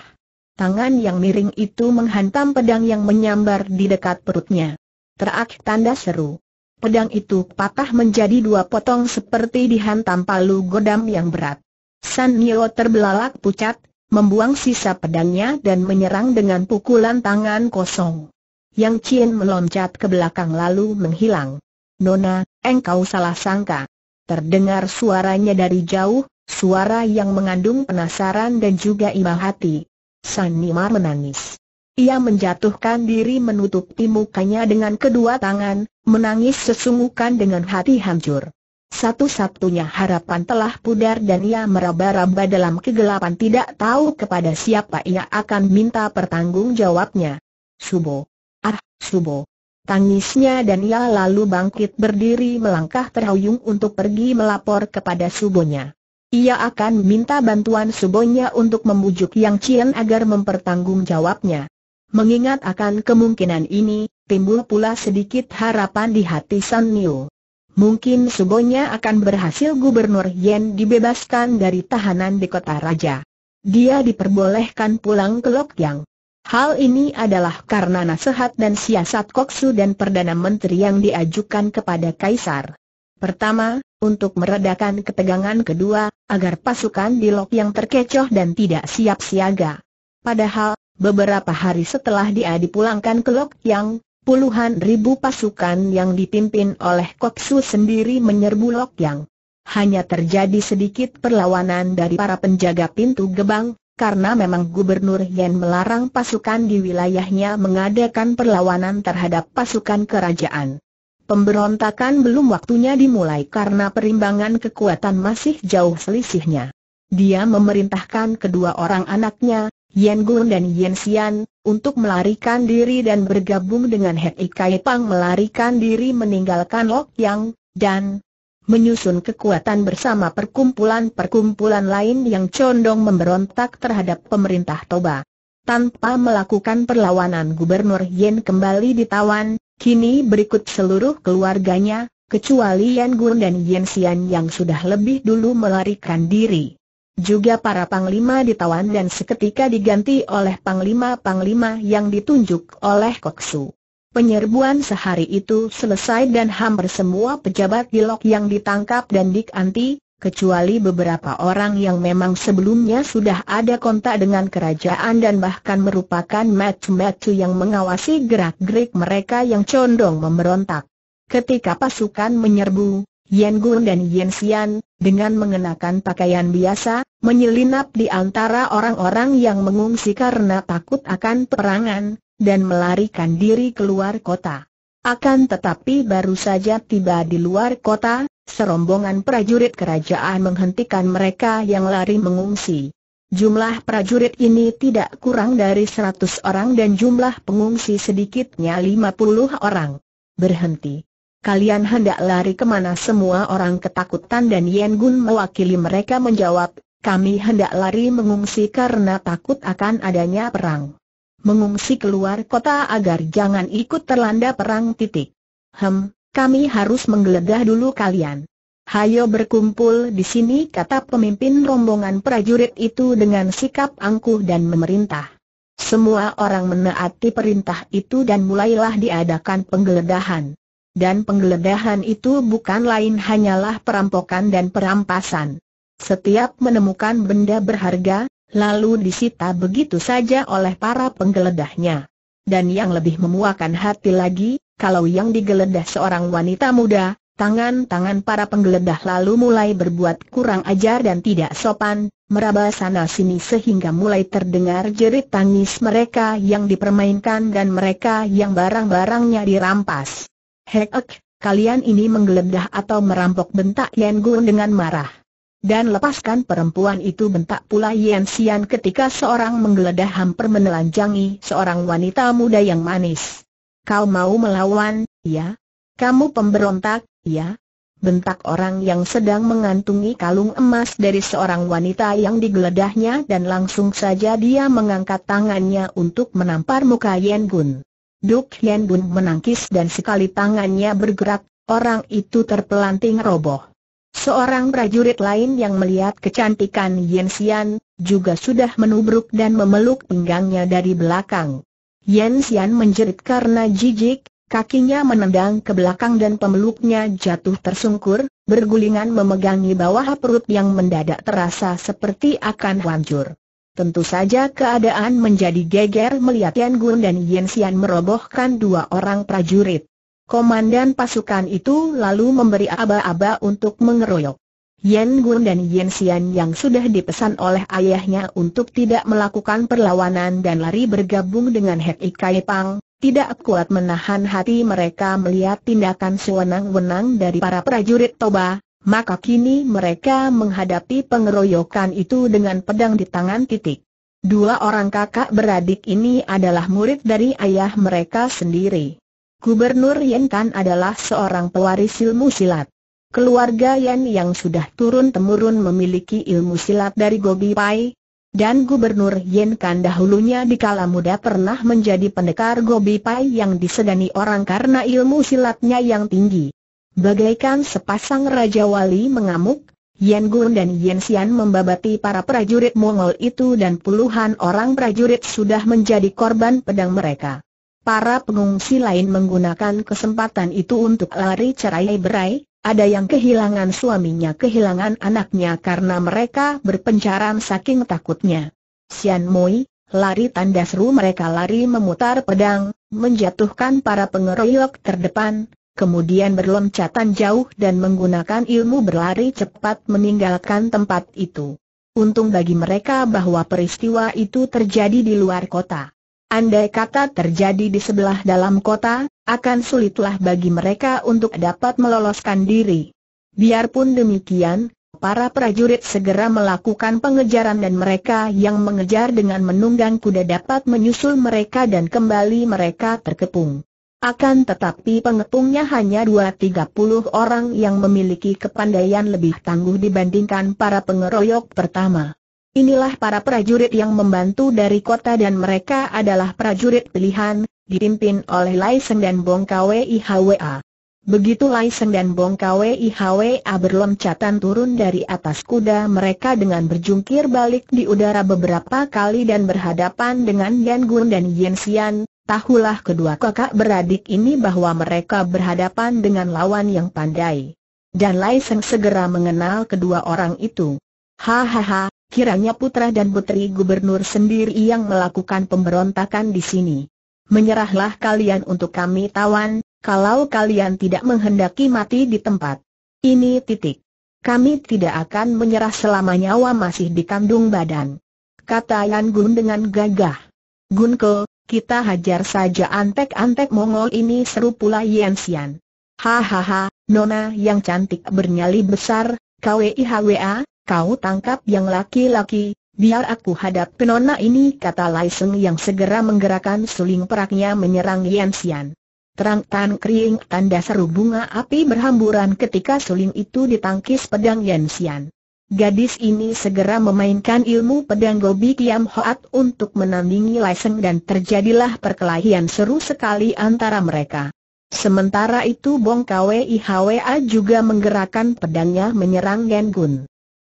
Tangan yang miring itu menghantam pedang yang menyambar di dekat perutnya. Terak tanda seru. Pedang itu patah menjadi dua potong seperti dihantam palu godam yang berat. San Nio terbelalak pucat, membuang sisa pedangnya dan menyerang dengan pukulan tangan kosong. Yang Chin meloncat ke belakang lalu menghilang. Nona, engkau salah sangka. Terdengar suaranya dari jauh, suara yang mengandung penasaran dan juga iba hati. San Nimar menangis. Ia menjatuhkan diri menutupi mukanya dengan kedua tangan, menangis sesungguhkan dengan hati hancur. Satu-satunya harapan telah pudar dan ia meraba-raba dalam kegelapan tidak tahu kepada siapa ia akan minta pertanggung jawabnya. Subo. Ah, Subo. Tangisnya dan ia lalu bangkit berdiri melangkah terhuyung untuk pergi melapor kepada Subonya. Ia akan minta bantuan Subonya untuk membujuk Yang Chien agar mempertanggung jawabnya. Mengingat akan kemungkinan ini, timbul pula sedikit harapan di hati San Niu mungkin Subonya akan berhasil Gubernur Yen dibebaskan dari tahanan di kota raja. Dia diperbolehkan pulang ke Lokyang. Hal ini adalah karena nasihat dan siasat Koksu dan Perdana Menteri yang diajukan kepada Kaisar. Pertama, untuk meredakan ketegangan kedua, agar pasukan di Lok yang terkecoh dan tidak siap siaga. Padahal, beberapa hari setelah dia dipulangkan ke Lok yang, Puluhan ribu pasukan yang dipimpin oleh Koksu sendiri menyerbu Lok Yang. Hanya terjadi sedikit perlawanan dari para penjaga pintu gebang, karena memang Gubernur Yen melarang pasukan di wilayahnya mengadakan perlawanan terhadap pasukan kerajaan. Pemberontakan belum waktunya dimulai karena perimbangan kekuatan masih jauh selisihnya. Dia memerintahkan kedua orang anaknya, Yen Gun dan Yen Xian, untuk melarikan diri dan bergabung dengan Hei Kai Pang melarikan diri meninggalkan Lok Yang, dan menyusun kekuatan bersama perkumpulan-perkumpulan lain yang condong memberontak terhadap pemerintah Toba. Tanpa melakukan perlawanan Gubernur Yen kembali ditawan, kini berikut seluruh keluarganya, kecuali Yen Gun dan Yen Xian yang sudah lebih dulu melarikan diri. Juga para panglima ditawan dan seketika diganti oleh panglima-panglima yang ditunjuk oleh Koksu. Penyerbuan sehari itu selesai dan hampir semua pejabat di Lok yang ditangkap dan dikanti, kecuali beberapa orang yang memang sebelumnya sudah ada kontak dengan kerajaan dan bahkan merupakan metu-metu yang mengawasi gerak-gerik mereka yang condong memberontak. Ketika pasukan menyerbu, Yen Gun dan Yen Xian, dengan mengenakan pakaian biasa, menyelinap di antara orang-orang yang mengungsi karena takut akan perangan, dan melarikan diri keluar kota. Akan tetapi baru saja tiba di luar kota, serombongan prajurit kerajaan menghentikan mereka yang lari mengungsi. Jumlah prajurit ini tidak kurang dari 100 orang dan jumlah pengungsi sedikitnya 50 orang. Berhenti. Kalian hendak lari kemana semua orang ketakutan dan Yen Gun mewakili mereka menjawab, kami hendak lari mengungsi karena takut akan adanya perang. Mengungsi keluar kota agar jangan ikut terlanda perang titik. Hem, kami harus menggeledah dulu kalian. Hayo berkumpul di sini kata pemimpin rombongan prajurit itu dengan sikap angkuh dan memerintah. Semua orang menaati perintah itu dan mulailah diadakan penggeledahan. Dan penggeledahan itu bukan lain hanyalah perampokan dan perampasan. Setiap menemukan benda berharga, lalu disita begitu saja oleh para penggeledahnya. Dan yang lebih memuakan hati lagi, kalau yang digeledah seorang wanita muda, tangan-tangan para penggeledah lalu mulai berbuat kurang ajar dan tidak sopan, meraba sana-sini sehingga mulai terdengar jerit tangis mereka yang dipermainkan dan mereka yang barang-barangnya dirampas. Hek, kalian ini menggeledah atau merampok bentak Yen Gun dengan marah. Dan lepaskan perempuan itu bentak pula Yen Xian ketika seorang menggeledah hampir menelanjangi seorang wanita muda yang manis. Kau mau melawan, ya? Kamu pemberontak, ya? Bentak orang yang sedang mengantungi kalung emas dari seorang wanita yang digeledahnya dan langsung saja dia mengangkat tangannya untuk menampar muka Yen Gun. Duk Yen Gun menangkis dan sekali tangannya bergerak, orang itu terpelanting roboh. Seorang prajurit lain yang melihat kecantikan Yen Xian, juga sudah menubruk dan memeluk pinggangnya dari belakang. Yen Xian menjerit karena jijik, kakinya menendang ke belakang dan pemeluknya jatuh tersungkur, bergulingan memegangi bawah perut yang mendadak terasa seperti akan hancur. Tentu saja keadaan menjadi geger melihat Yan Gun dan Yen Xian merobohkan dua orang prajurit. Komandan pasukan itu lalu memberi aba-aba untuk mengeroyok. Yen Gun dan Yen Xian yang sudah dipesan oleh ayahnya untuk tidak melakukan perlawanan dan lari bergabung dengan Hek Ikai Pang, tidak kuat menahan hati mereka melihat tindakan sewenang-wenang dari para prajurit Toba, maka kini mereka menghadapi pengeroyokan itu dengan pedang di tangan titik. Dua orang kakak beradik ini adalah murid dari ayah mereka sendiri. Gubernur Yenkan Kan adalah seorang pewaris ilmu silat. Keluarga Yen yang sudah turun-temurun memiliki ilmu silat dari Gobi Pai, dan Gubernur Yen Kan dahulunya di kala muda pernah menjadi pendekar Gobi Pai yang disedani orang karena ilmu silatnya yang tinggi. Bagaikan sepasang Raja Wali mengamuk, Yen Gun dan Yen Xian membabati para prajurit Mongol itu dan puluhan orang prajurit sudah menjadi korban pedang mereka. Para pengungsi lain menggunakan kesempatan itu untuk lari cerai berai, ada yang kehilangan suaminya kehilangan anaknya karena mereka berpencaran saking takutnya. Sian Mui lari tanda seru mereka lari memutar pedang, menjatuhkan para pengeroyok terdepan, kemudian berloncatan jauh dan menggunakan ilmu berlari cepat meninggalkan tempat itu. Untung bagi mereka bahwa peristiwa itu terjadi di luar kota. Andai kata terjadi di sebelah dalam kota, akan sulitlah bagi mereka untuk dapat meloloskan diri. Biarpun demikian, para prajurit segera melakukan pengejaran dan mereka yang mengejar dengan menunggang kuda dapat menyusul mereka dan kembali mereka terkepung. Akan tetapi pengepungnya hanya dua tiga puluh orang yang memiliki kepandaian lebih tangguh dibandingkan para pengeroyok pertama. Inilah para prajurit yang membantu dari kota dan mereka adalah prajurit pilihan, dipimpin oleh Lai Seng dan Bong Kwei Hwa. Begitu Lai Seng dan Bong Kwei Hwa berloncatan turun dari atas kuda mereka dengan berjungkir balik di udara beberapa kali dan berhadapan dengan Yan Gun dan Yan Xian, tahulah kedua kakak beradik ini bahwa mereka berhadapan dengan lawan yang pandai. Dan Lai Seng segera mengenal kedua orang itu. Hahaha, kiranya putra dan putri gubernur sendiri yang melakukan pemberontakan di sini. Menyerahlah kalian untuk kami tawan, kalau kalian tidak menghendaki mati di tempat. Ini titik. Kami tidak akan menyerah selama nyawa masih dikandung badan. Kata Yan Gun dengan gagah. Gun Ke, kita hajar saja antek-antek Mongol ini seru pula Yan Xian. Hahaha, Nona yang cantik bernyali besar, KWIHWA, Kau tangkap yang laki-laki, biar aku hadap penona ini kata Lai Seng yang segera menggerakkan suling peraknya menyerang Yan Xian. Terang tan kering tanda seru bunga api berhamburan ketika suling itu ditangkis pedang Yan Xian. Gadis ini segera memainkan ilmu pedang Gobi Kiam Hoat untuk menandingi Lai Seng dan terjadilah perkelahian seru sekali antara mereka. Sementara itu Bong Kwe Ihwa juga menggerakkan pedangnya menyerang Gen Gun.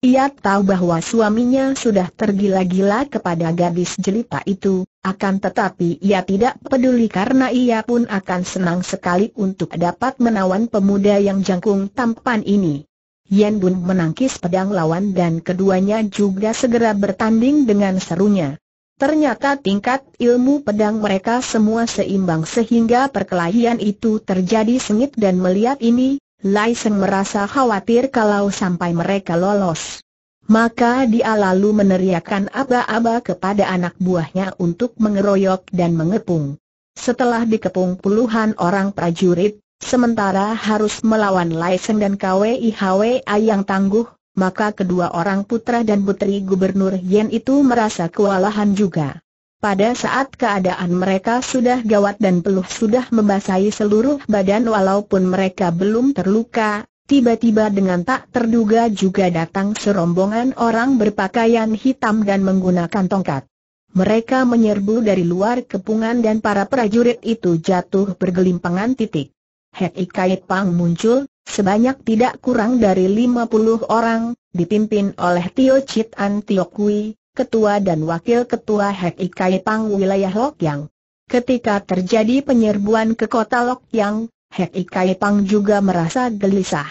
Ia tahu bahwa suaminya sudah tergila-gila kepada gadis jelita itu, akan tetapi ia tidak peduli karena ia pun akan senang sekali untuk dapat menawan pemuda yang jangkung tampan ini. Yen Bun menangkis pedang lawan dan keduanya juga segera bertanding dengan serunya. Ternyata tingkat ilmu pedang mereka semua seimbang sehingga perkelahian itu terjadi sengit dan melihat ini, Lai Seng merasa khawatir kalau sampai mereka lolos. Maka dia lalu meneriakkan aba-aba kepada anak buahnya untuk mengeroyok dan mengepung. Setelah dikepung puluhan orang prajurit, sementara harus melawan Lai Seng dan KWIHWA yang tangguh, maka kedua orang putra dan putri gubernur Yen itu merasa kewalahan juga. Pada saat keadaan mereka sudah gawat dan peluh sudah membasahi seluruh badan walaupun mereka belum terluka, tiba-tiba dengan tak terduga juga datang serombongan orang berpakaian hitam dan menggunakan tongkat. Mereka menyerbu dari luar kepungan dan para prajurit itu jatuh bergelimpangan titik. Hei Kait Pang muncul, sebanyak tidak kurang dari 50 orang, dipimpin oleh Tio Chit An Tio Kui, ketua dan wakil ketua Hek Ikai Pang wilayah Lokyang. Ketika terjadi penyerbuan ke kota Lokyang, Hek Ikai Pang juga merasa gelisah.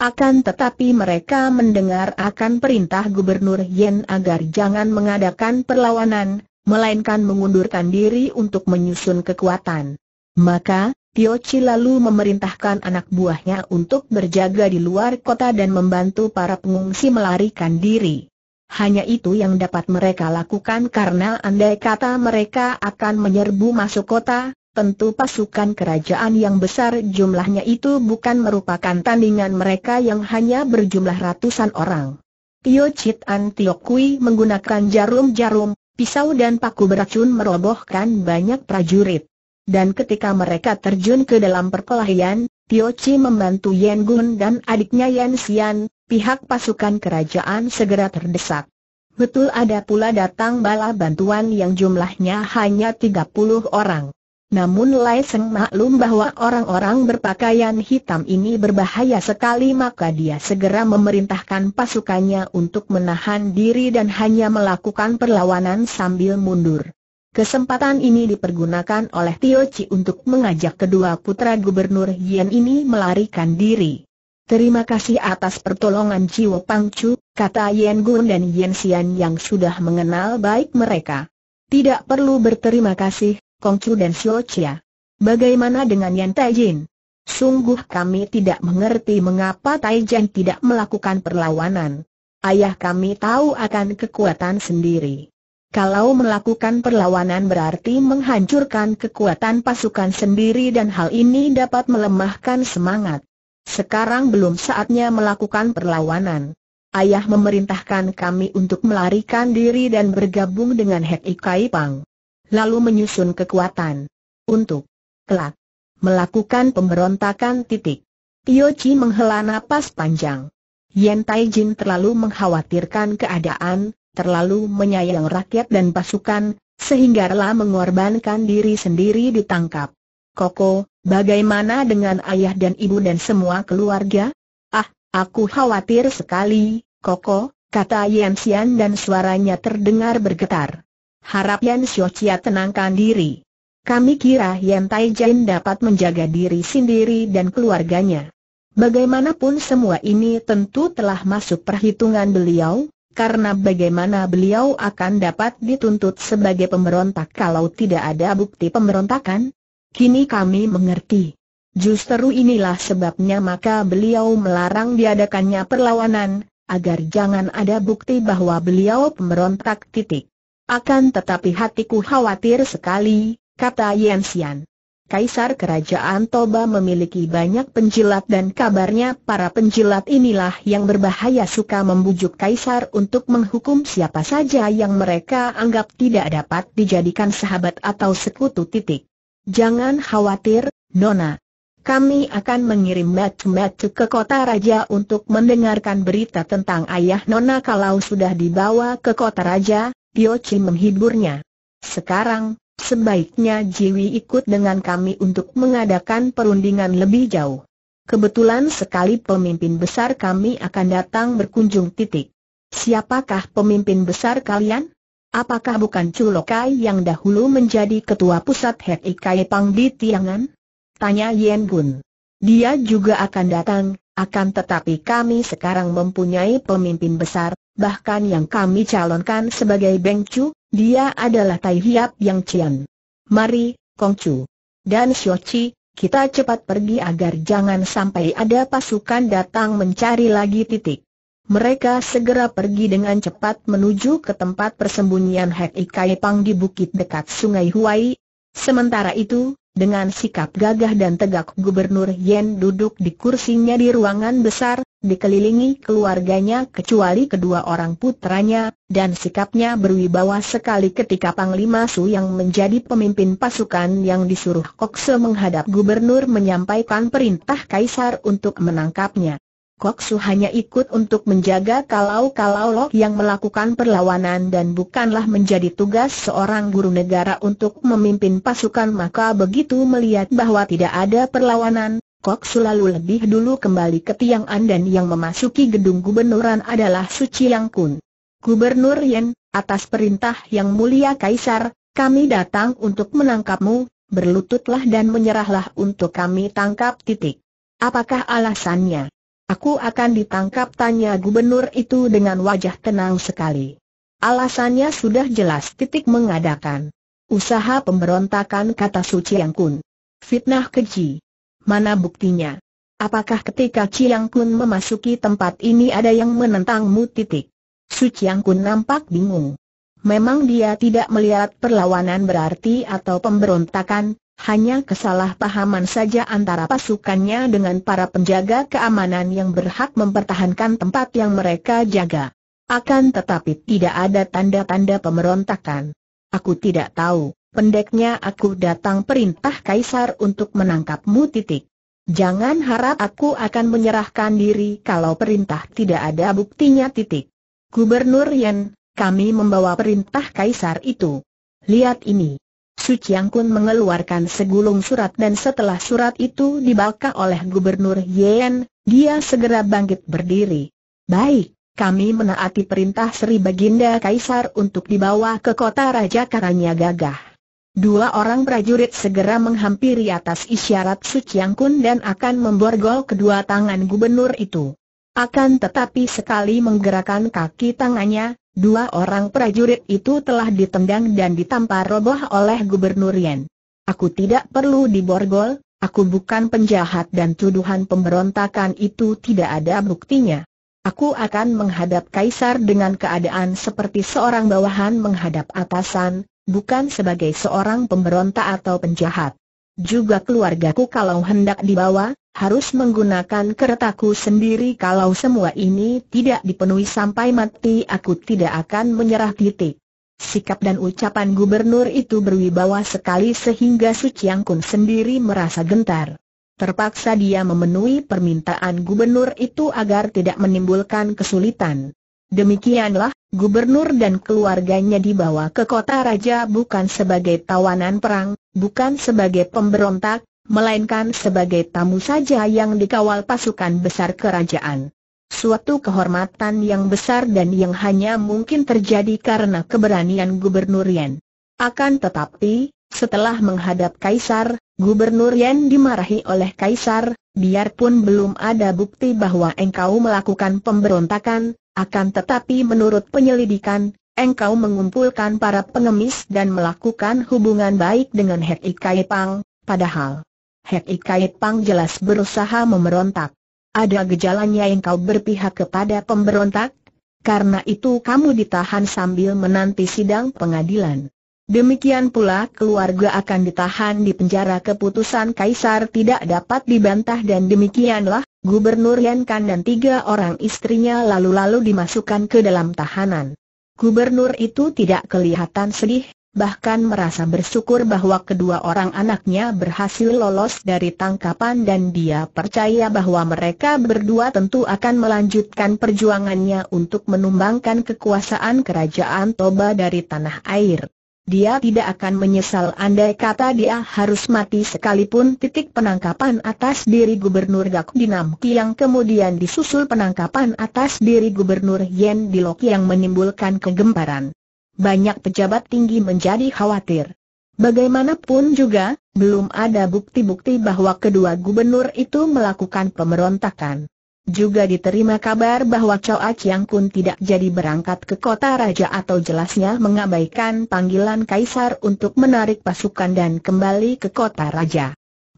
Akan tetapi mereka mendengar akan perintah Gubernur Yen agar jangan mengadakan perlawanan, melainkan mengundurkan diri untuk menyusun kekuatan. Maka, Tio Chi lalu memerintahkan anak buahnya untuk berjaga di luar kota dan membantu para pengungsi melarikan diri. Hanya itu yang dapat mereka lakukan karena andai kata mereka akan menyerbu masuk kota, tentu pasukan kerajaan yang besar jumlahnya itu bukan merupakan tandingan mereka yang hanya berjumlah ratusan orang. Tio Chit An Tio Kui menggunakan jarum-jarum, pisau dan paku beracun merobohkan banyak prajurit. Dan ketika mereka terjun ke dalam perkelahian, Tio Chi membantu Yen Gun dan adiknya Yen Xian, pihak pasukan kerajaan segera terdesak. Betul ada pula datang bala bantuan yang jumlahnya hanya 30 orang. Namun Lai Seng maklum bahwa orang-orang berpakaian hitam ini berbahaya sekali maka dia segera memerintahkan pasukannya untuk menahan diri dan hanya melakukan perlawanan sambil mundur. Kesempatan ini dipergunakan oleh Tio Chi untuk mengajak kedua putra gubernur Yen ini melarikan diri. Terima kasih atas pertolongan Jiwo Pangcu, kata Yen Gun dan Yen Xian yang sudah mengenal baik mereka. Tidak perlu berterima kasih, Kongcu dan Xiao Chia. Bagaimana dengan Yan Taijin? Sungguh kami tidak mengerti mengapa Taijin tidak melakukan perlawanan. Ayah kami tahu akan kekuatan sendiri. Kalau melakukan perlawanan berarti menghancurkan kekuatan pasukan sendiri dan hal ini dapat melemahkan semangat. Sekarang belum saatnya melakukan perlawanan. Ayah memerintahkan kami untuk melarikan diri dan bergabung dengan Hek Ikai Pang. Lalu menyusun kekuatan. Untuk kelak melakukan pemberontakan titik. Tio Chi menghela napas panjang. Yen Tai Jin terlalu mengkhawatirkan keadaan, terlalu menyayang rakyat dan pasukan, sehingga rela mengorbankan diri sendiri ditangkap. Koko, Bagaimana dengan ayah dan ibu dan semua keluarga? Ah, aku khawatir sekali, Koko, kata Yan Xian dan suaranya terdengar bergetar. Harap Yan Xiochia tenangkan diri. Kami kira Yan Taijen dapat menjaga diri sendiri dan keluarganya. Bagaimanapun semua ini tentu telah masuk perhitungan beliau, karena bagaimana beliau akan dapat dituntut sebagai pemberontak kalau tidak ada bukti pemberontakan? Kini kami mengerti. Justru inilah sebabnya maka beliau melarang diadakannya perlawanan, agar jangan ada bukti bahwa beliau pemberontak titik. Akan tetapi hatiku khawatir sekali, kata Yensian. Kaisar Kerajaan Toba memiliki banyak penjilat dan kabarnya para penjilat inilah yang berbahaya suka membujuk Kaisar untuk menghukum siapa saja yang mereka anggap tidak dapat dijadikan sahabat atau sekutu titik. Jangan khawatir, Nona. Kami akan mengirim match-match ke kota raja untuk mendengarkan berita tentang ayah Nona kalau sudah dibawa ke kota raja, Piochi menghiburnya. Sekarang, sebaiknya Jiwi ikut dengan kami untuk mengadakan perundingan lebih jauh. Kebetulan sekali pemimpin besar kami akan datang berkunjung titik. Siapakah pemimpin besar kalian? Apakah bukan Culokai yang dahulu menjadi ketua pusat Hek Kai Pang di Tiangan? Tanya Yen Gun. Dia juga akan datang, akan tetapi kami sekarang mempunyai pemimpin besar, bahkan yang kami calonkan sebagai Beng Chu, dia adalah Tai Hiap Yang Cian. Mari, Kong Chu. Dan Xiao Chi, kita cepat pergi agar jangan sampai ada pasukan datang mencari lagi titik. Mereka segera pergi dengan cepat menuju ke tempat persembunyian Hek Ikai Pang di bukit dekat sungai Huai. Sementara itu, dengan sikap gagah dan tegak Gubernur Yen duduk di kursinya di ruangan besar, dikelilingi keluarganya kecuali kedua orang putranya, dan sikapnya berwibawa sekali ketika Panglima Su yang menjadi pemimpin pasukan yang disuruh Kokse menghadap Gubernur menyampaikan perintah Kaisar untuk menangkapnya. Kok Su hanya ikut untuk menjaga kalau-kalau Lok yang melakukan perlawanan dan bukanlah menjadi tugas seorang guru negara untuk memimpin pasukan maka begitu melihat bahwa tidak ada perlawanan, Kok su lalu lebih dulu kembali ke tiang an dan yang memasuki gedung gubernuran adalah Su Chiang Kun. Gubernur Yen, atas perintah yang mulia Kaisar, kami datang untuk menangkapmu, berlututlah dan menyerahlah untuk kami tangkap titik. Apakah alasannya? Aku akan ditangkap tanya gubernur itu dengan wajah tenang sekali. Alasannya sudah jelas titik mengadakan. Usaha pemberontakan kata Su Chiang Kun. Fitnah keji. Mana buktinya? Apakah ketika Chiang Kun memasuki tempat ini ada yang menentangmu titik? Su Chiang Kun nampak bingung. Memang dia tidak melihat perlawanan berarti atau pemberontakan, hanya kesalahpahaman saja antara pasukannya dengan para penjaga keamanan yang berhak mempertahankan tempat yang mereka jaga. Akan tetapi tidak ada tanda-tanda pemberontakan. Aku tidak tahu, pendeknya aku datang perintah kaisar untuk menangkapmu titik. Jangan harap aku akan menyerahkan diri kalau perintah tidak ada buktinya titik. Gubernur Yen, kami membawa perintah kaisar itu. Lihat ini. Su Chiang Kun mengeluarkan segulung surat dan setelah surat itu dibaca oleh Gubernur Yen, dia segera bangkit berdiri. Baik, kami menaati perintah Sri Baginda Kaisar untuk dibawa ke kota Raja Karanya Dua orang prajurit segera menghampiri atas isyarat Su Chiang Kun dan akan memborgol kedua tangan gubernur itu. Akan tetapi sekali menggerakkan kaki tangannya, Dua orang prajurit itu telah ditendang dan ditampar roboh oleh Gubernur Yen. Aku tidak perlu diborgol, aku bukan penjahat dan tuduhan pemberontakan itu tidak ada buktinya. Aku akan menghadap kaisar dengan keadaan seperti seorang bawahan menghadap atasan, bukan sebagai seorang pemberontak atau penjahat. Juga keluargaku kalau hendak dibawa, harus menggunakan keretaku sendiri kalau semua ini tidak dipenuhi sampai mati aku tidak akan menyerah titik. Sikap dan ucapan gubernur itu berwibawa sekali sehingga Su Chiang Kun sendiri merasa gentar. Terpaksa dia memenuhi permintaan gubernur itu agar tidak menimbulkan kesulitan. Demikianlah, gubernur dan keluarganya dibawa ke kota raja bukan sebagai tawanan perang, bukan sebagai pemberontak, melainkan sebagai tamu saja yang dikawal pasukan besar kerajaan. Suatu kehormatan yang besar dan yang hanya mungkin terjadi karena keberanian Gubernur Yen. Akan tetapi, setelah menghadap Kaisar, Gubernur Yen dimarahi oleh Kaisar, biarpun belum ada bukti bahwa engkau melakukan pemberontakan, akan tetapi menurut penyelidikan, engkau mengumpulkan para pengemis dan melakukan hubungan baik dengan Hek Ikai Pang, padahal Hek Ikai Pang jelas berusaha memberontak. Ada gejalanya engkau berpihak kepada pemberontak, karena itu kamu ditahan sambil menanti sidang pengadilan. Demikian pula keluarga akan ditahan di penjara keputusan Kaisar tidak dapat dibantah dan demikianlah Gubernur Yankan dan tiga orang istrinya lalu-lalu dimasukkan ke dalam tahanan. Gubernur itu tidak kelihatan sedih, bahkan merasa bersyukur bahwa kedua orang anaknya berhasil lolos dari tangkapan dan dia percaya bahwa mereka berdua tentu akan melanjutkan perjuangannya untuk menumbangkan kekuasaan kerajaan Toba dari tanah air. Dia tidak akan menyesal andai kata dia harus mati sekalipun titik penangkapan atas diri Gubernur Gak di yang kemudian disusul penangkapan atas diri Gubernur Yen Dilok yang menimbulkan kegemparan. Banyak pejabat tinggi menjadi khawatir. Bagaimanapun juga, belum ada bukti-bukti bahwa kedua gubernur itu melakukan pemberontakan. Juga diterima kabar bahwa Choa Chiang Kun tidak jadi berangkat ke kota raja atau jelasnya mengabaikan panggilan kaisar untuk menarik pasukan dan kembali ke kota raja.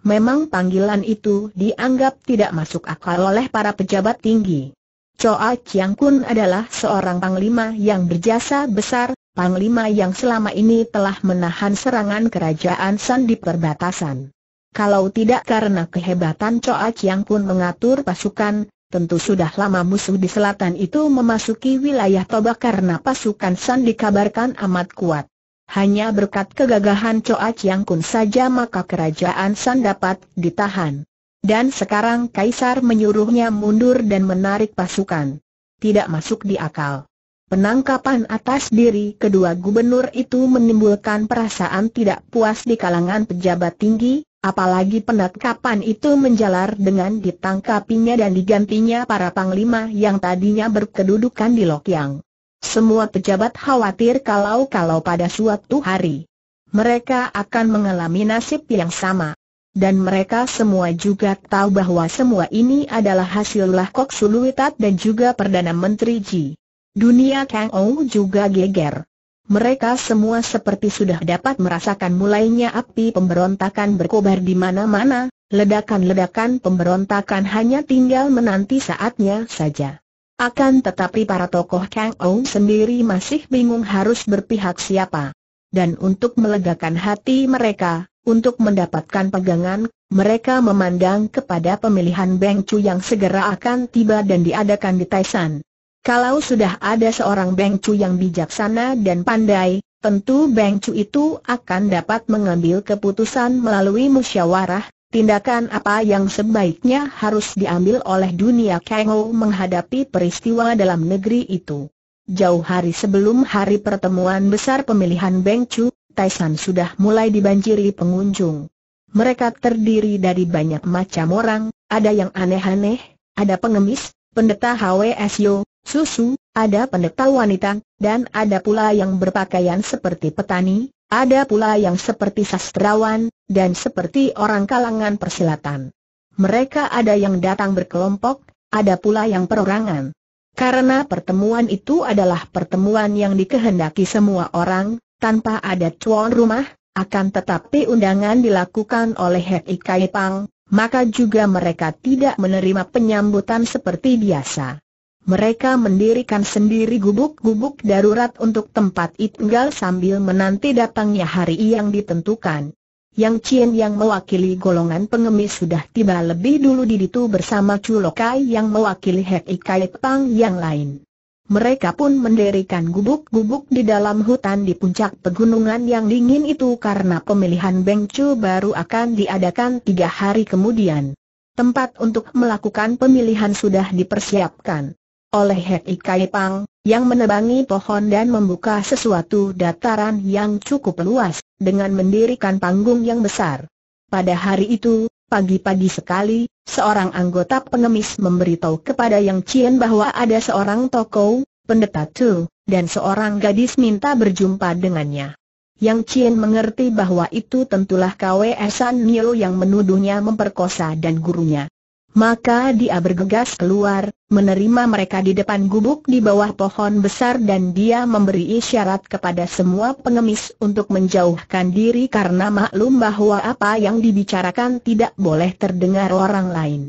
Memang panggilan itu dianggap tidak masuk akal oleh para pejabat tinggi. Choa Chiang Kun adalah seorang panglima yang berjasa besar, panglima yang selama ini telah menahan serangan kerajaan San di perbatasan. Kalau tidak karena kehebatan Choa Chiang Kun mengatur pasukan, Tentu sudah lama musuh di selatan itu memasuki wilayah Toba karena pasukan San dikabarkan amat kuat. Hanya berkat kegagahan Choa Chiang Kun saja maka kerajaan San dapat ditahan. Dan sekarang Kaisar menyuruhnya mundur dan menarik pasukan. Tidak masuk di akal. Penangkapan atas diri kedua gubernur itu menimbulkan perasaan tidak puas di kalangan pejabat tinggi, Apalagi penangkapan itu menjalar dengan ditangkapinya dan digantinya para panglima yang tadinya berkedudukan di Lokyang. Semua pejabat khawatir kalau-kalau pada suatu hari mereka akan mengalami nasib yang sama. Dan mereka semua juga tahu bahwa semua ini adalah hasil Lahkok Suluitat dan juga Perdana Menteri Ji. Dunia Kang Ou juga geger. Mereka semua seperti sudah dapat merasakan mulainya api pemberontakan berkobar di mana-mana, ledakan-ledakan pemberontakan hanya tinggal menanti saatnya saja. Akan tetapi para tokoh Kang Ou sendiri masih bingung harus berpihak siapa. Dan untuk melegakan hati mereka, untuk mendapatkan pegangan, mereka memandang kepada pemilihan Beng Chu yang segera akan tiba dan diadakan di Taishan. Kalau sudah ada seorang Beng Cu yang bijaksana dan pandai, tentu Beng Cu itu akan dapat mengambil keputusan melalui musyawarah, tindakan apa yang sebaiknya harus diambil oleh dunia Kengo menghadapi peristiwa dalam negeri itu. Jauh hari sebelum hari pertemuan besar pemilihan Beng Chu, Taisan sudah mulai dibanjiri pengunjung. Mereka terdiri dari banyak macam orang, ada yang aneh-aneh, ada pengemis, pendeta HWSyo, susu, ada pendeta wanita, dan ada pula yang berpakaian seperti petani, ada pula yang seperti sastrawan, dan seperti orang kalangan persilatan. Mereka ada yang datang berkelompok, ada pula yang perorangan. Karena pertemuan itu adalah pertemuan yang dikehendaki semua orang, tanpa ada tuan rumah, akan tetapi undangan dilakukan oleh Hei Kai Pang, maka juga mereka tidak menerima penyambutan seperti biasa. Mereka mendirikan sendiri gubuk-gubuk darurat untuk tempat tinggal sambil menanti datangnya hari yang ditentukan. Yang Cien yang mewakili golongan pengemis sudah tiba lebih dulu di situ bersama Chulokai yang mewakili Hek Ikai Pang yang lain. Mereka pun mendirikan gubuk-gubuk di dalam hutan di puncak pegunungan yang dingin itu karena pemilihan Bengcu baru akan diadakan tiga hari kemudian. Tempat untuk melakukan pemilihan sudah dipersiapkan oleh Hei Kai Pang, yang menebangi pohon dan membuka sesuatu dataran yang cukup luas, dengan mendirikan panggung yang besar. Pada hari itu, pagi-pagi sekali, seorang anggota pengemis memberitahu kepada Yang Chien bahwa ada seorang tokoh, pendeta Tu, dan seorang gadis minta berjumpa dengannya. Yang Chien mengerti bahwa itu tentulah Kwe San Nio yang menuduhnya memperkosa dan gurunya. Maka dia bergegas keluar, menerima mereka di depan gubuk di bawah pohon besar dan dia memberi isyarat kepada semua pengemis untuk menjauhkan diri karena maklum bahwa apa yang dibicarakan tidak boleh terdengar orang lain.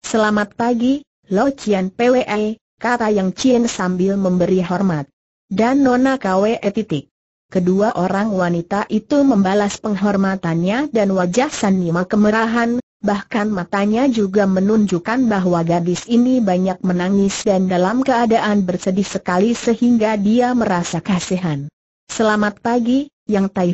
Selamat pagi, Lo Cian PWE, kata Yang Cien sambil memberi hormat. Dan Nona KWE titik. Kedua orang wanita itu membalas penghormatannya dan wajah Sanima kemerahan, bahkan matanya juga menunjukkan bahwa gadis ini banyak menangis dan dalam keadaan bersedih sekali sehingga dia merasa kasihan. Selamat pagi, Yang Tai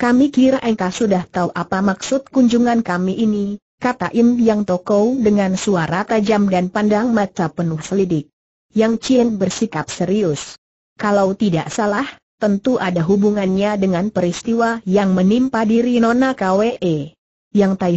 Kami kira engkau sudah tahu apa maksud kunjungan kami ini, kata Im Yang Toko dengan suara tajam dan pandang mata penuh selidik. Yang Cien bersikap serius. Kalau tidak salah, tentu ada hubungannya dengan peristiwa yang menimpa diri Nona KWE. Yang Tai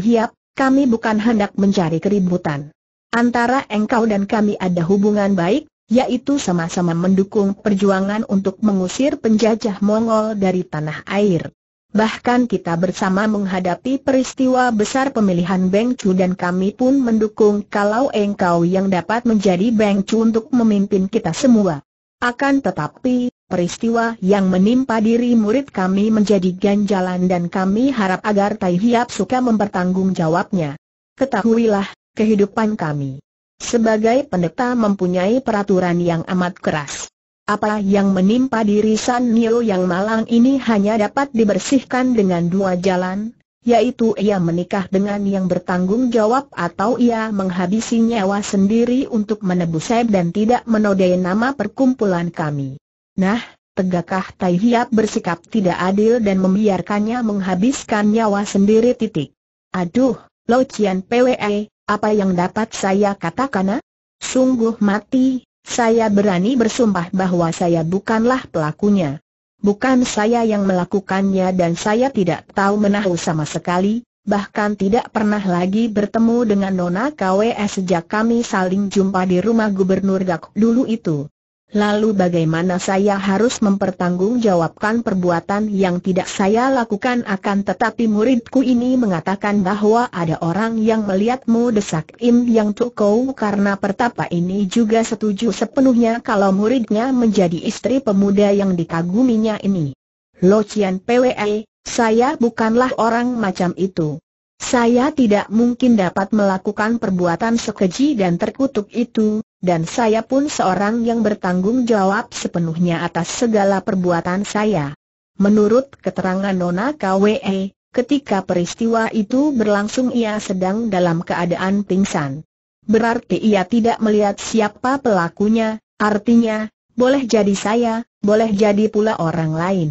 kami bukan hendak mencari keributan. Antara engkau dan kami ada hubungan baik, yaitu sama-sama mendukung perjuangan untuk mengusir penjajah Mongol dari tanah air. Bahkan kita bersama menghadapi peristiwa besar pemilihan Beng Chu dan kami pun mendukung kalau engkau yang dapat menjadi Beng Chu untuk memimpin kita semua. Akan tetapi, Peristiwa yang menimpa diri murid kami menjadi ganjalan dan kami harap agar Tai Hiap suka mempertanggungjawabnya. Ketahuilah, kehidupan kami sebagai pendeta mempunyai peraturan yang amat keras. Apa yang menimpa diri San Nio yang malang ini hanya dapat dibersihkan dengan dua jalan, yaitu ia menikah dengan yang bertanggung jawab atau ia menghabisi nyawa sendiri untuk menebus saib dan tidak menodai nama perkumpulan kami. Nah, tegakkah Tai Hiap bersikap tidak adil dan membiarkannya menghabiskan nyawa sendiri titik. Aduh, Lo Cian PWE, apa yang dapat saya katakan? Eh? Sungguh mati, saya berani bersumpah bahwa saya bukanlah pelakunya. Bukan saya yang melakukannya dan saya tidak tahu menahu sama sekali, bahkan tidak pernah lagi bertemu dengan Nona KWS sejak kami saling jumpa di rumah Gubernur Gak dulu itu. Lalu bagaimana saya harus mempertanggungjawabkan perbuatan yang tidak saya lakukan akan tetapi muridku ini mengatakan bahwa ada orang yang melihatmu desak Im Yang tukau karena pertapa ini juga setuju sepenuhnya kalau muridnya menjadi istri pemuda yang dikaguminya ini. Lo Cian PWE, saya bukanlah orang macam itu. Saya tidak mungkin dapat melakukan perbuatan sekeji dan terkutuk itu, dan saya pun seorang yang bertanggung jawab sepenuhnya atas segala perbuatan saya. Menurut keterangan Nona KWE, ketika peristiwa itu berlangsung ia sedang dalam keadaan pingsan. Berarti ia tidak melihat siapa pelakunya, artinya, boleh jadi saya, boleh jadi pula orang lain.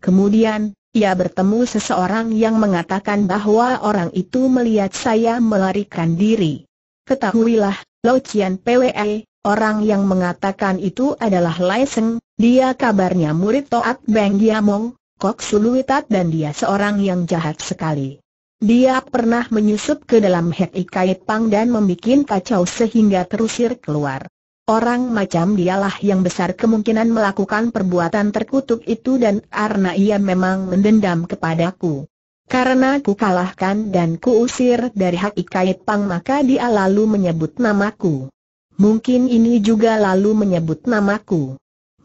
Kemudian, ia bertemu seseorang yang mengatakan bahwa orang itu melihat saya melarikan diri. Ketahuilah, Lo Chien PWE, orang yang mengatakan itu adalah Lai Seng, dia kabarnya murid Toat Beng Diamong, Kok Suluitat dan dia seorang yang jahat sekali. Dia pernah menyusup ke dalam Hek Ikai Pang dan membuat kacau sehingga terusir keluar. Orang macam dialah yang besar kemungkinan melakukan perbuatan terkutuk itu dan karena ia memang mendendam kepadaku. Karena ku kalahkan dan ku usir dari hak Ikait Pang maka dia lalu menyebut namaku. Mungkin ini juga lalu menyebut namaku.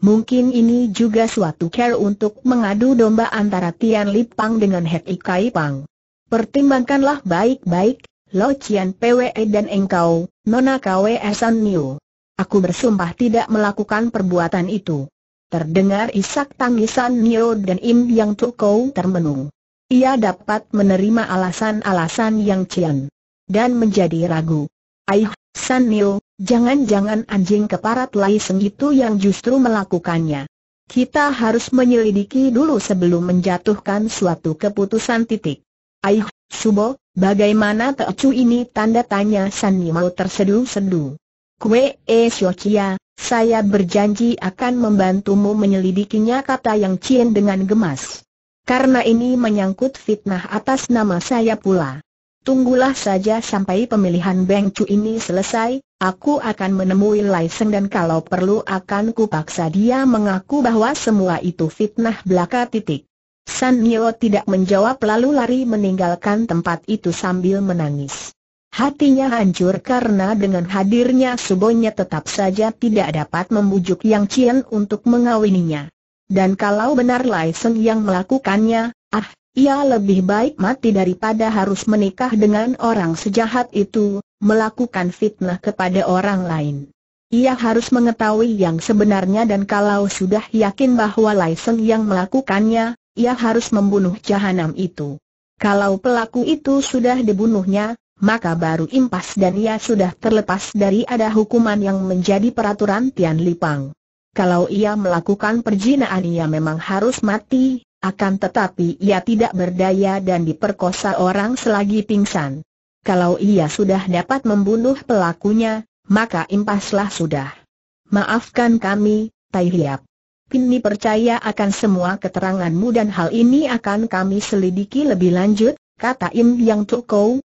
Mungkin ini juga suatu care untuk mengadu domba antara Tian Lip Pang dengan Hek Ikai Pang. Pertimbangkanlah baik-baik, Lo Chian PWE dan engkau, Nona KWE San Niu. Aku bersumpah tidak melakukan perbuatan itu. Terdengar isak tangisan Niu dan Im Yang Tukou termenung. Ia dapat menerima alasan-alasan yang cian dan menjadi ragu. Aih, San Nil, jangan-jangan anjing keparat lain Seng yang justru melakukannya. Kita harus menyelidiki dulu sebelum menjatuhkan suatu keputusan titik. Aih, Subo, bagaimana tecu ini tanda tanya San mau terseduh-seduh. Kue E Siochia, saya berjanji akan membantumu menyelidikinya kata Yang Cien dengan gemas. Karena ini menyangkut fitnah atas nama saya pula. Tunggulah saja sampai pemilihan Beng Cu ini selesai, aku akan menemui Lai Seng dan kalau perlu akan kupaksa dia mengaku bahwa semua itu fitnah belaka titik. San Nio tidak menjawab lalu lari meninggalkan tempat itu sambil menangis. Hatinya hancur karena dengan hadirnya Subonya tetap saja tidak dapat membujuk Yang Chien untuk mengawininya. Dan kalau benar Lai Seng yang melakukannya, ah, ia lebih baik mati daripada harus menikah dengan orang sejahat itu, melakukan fitnah kepada orang lain. Ia harus mengetahui yang sebenarnya dan kalau sudah yakin bahwa Lai Seng yang melakukannya, ia harus membunuh jahanam itu. Kalau pelaku itu sudah dibunuhnya, maka baru impas dan ia sudah terlepas dari ada hukuman yang menjadi peraturan Tian Lipang. Kalau ia melakukan perjinaan ia memang harus mati, akan tetapi ia tidak berdaya dan diperkosa orang selagi pingsan. Kalau ia sudah dapat membunuh pelakunya, maka impaslah sudah. Maafkan kami, Tai Hiap. Kini percaya akan semua keteranganmu dan hal ini akan kami selidiki lebih lanjut, kata Im Yang Tukou,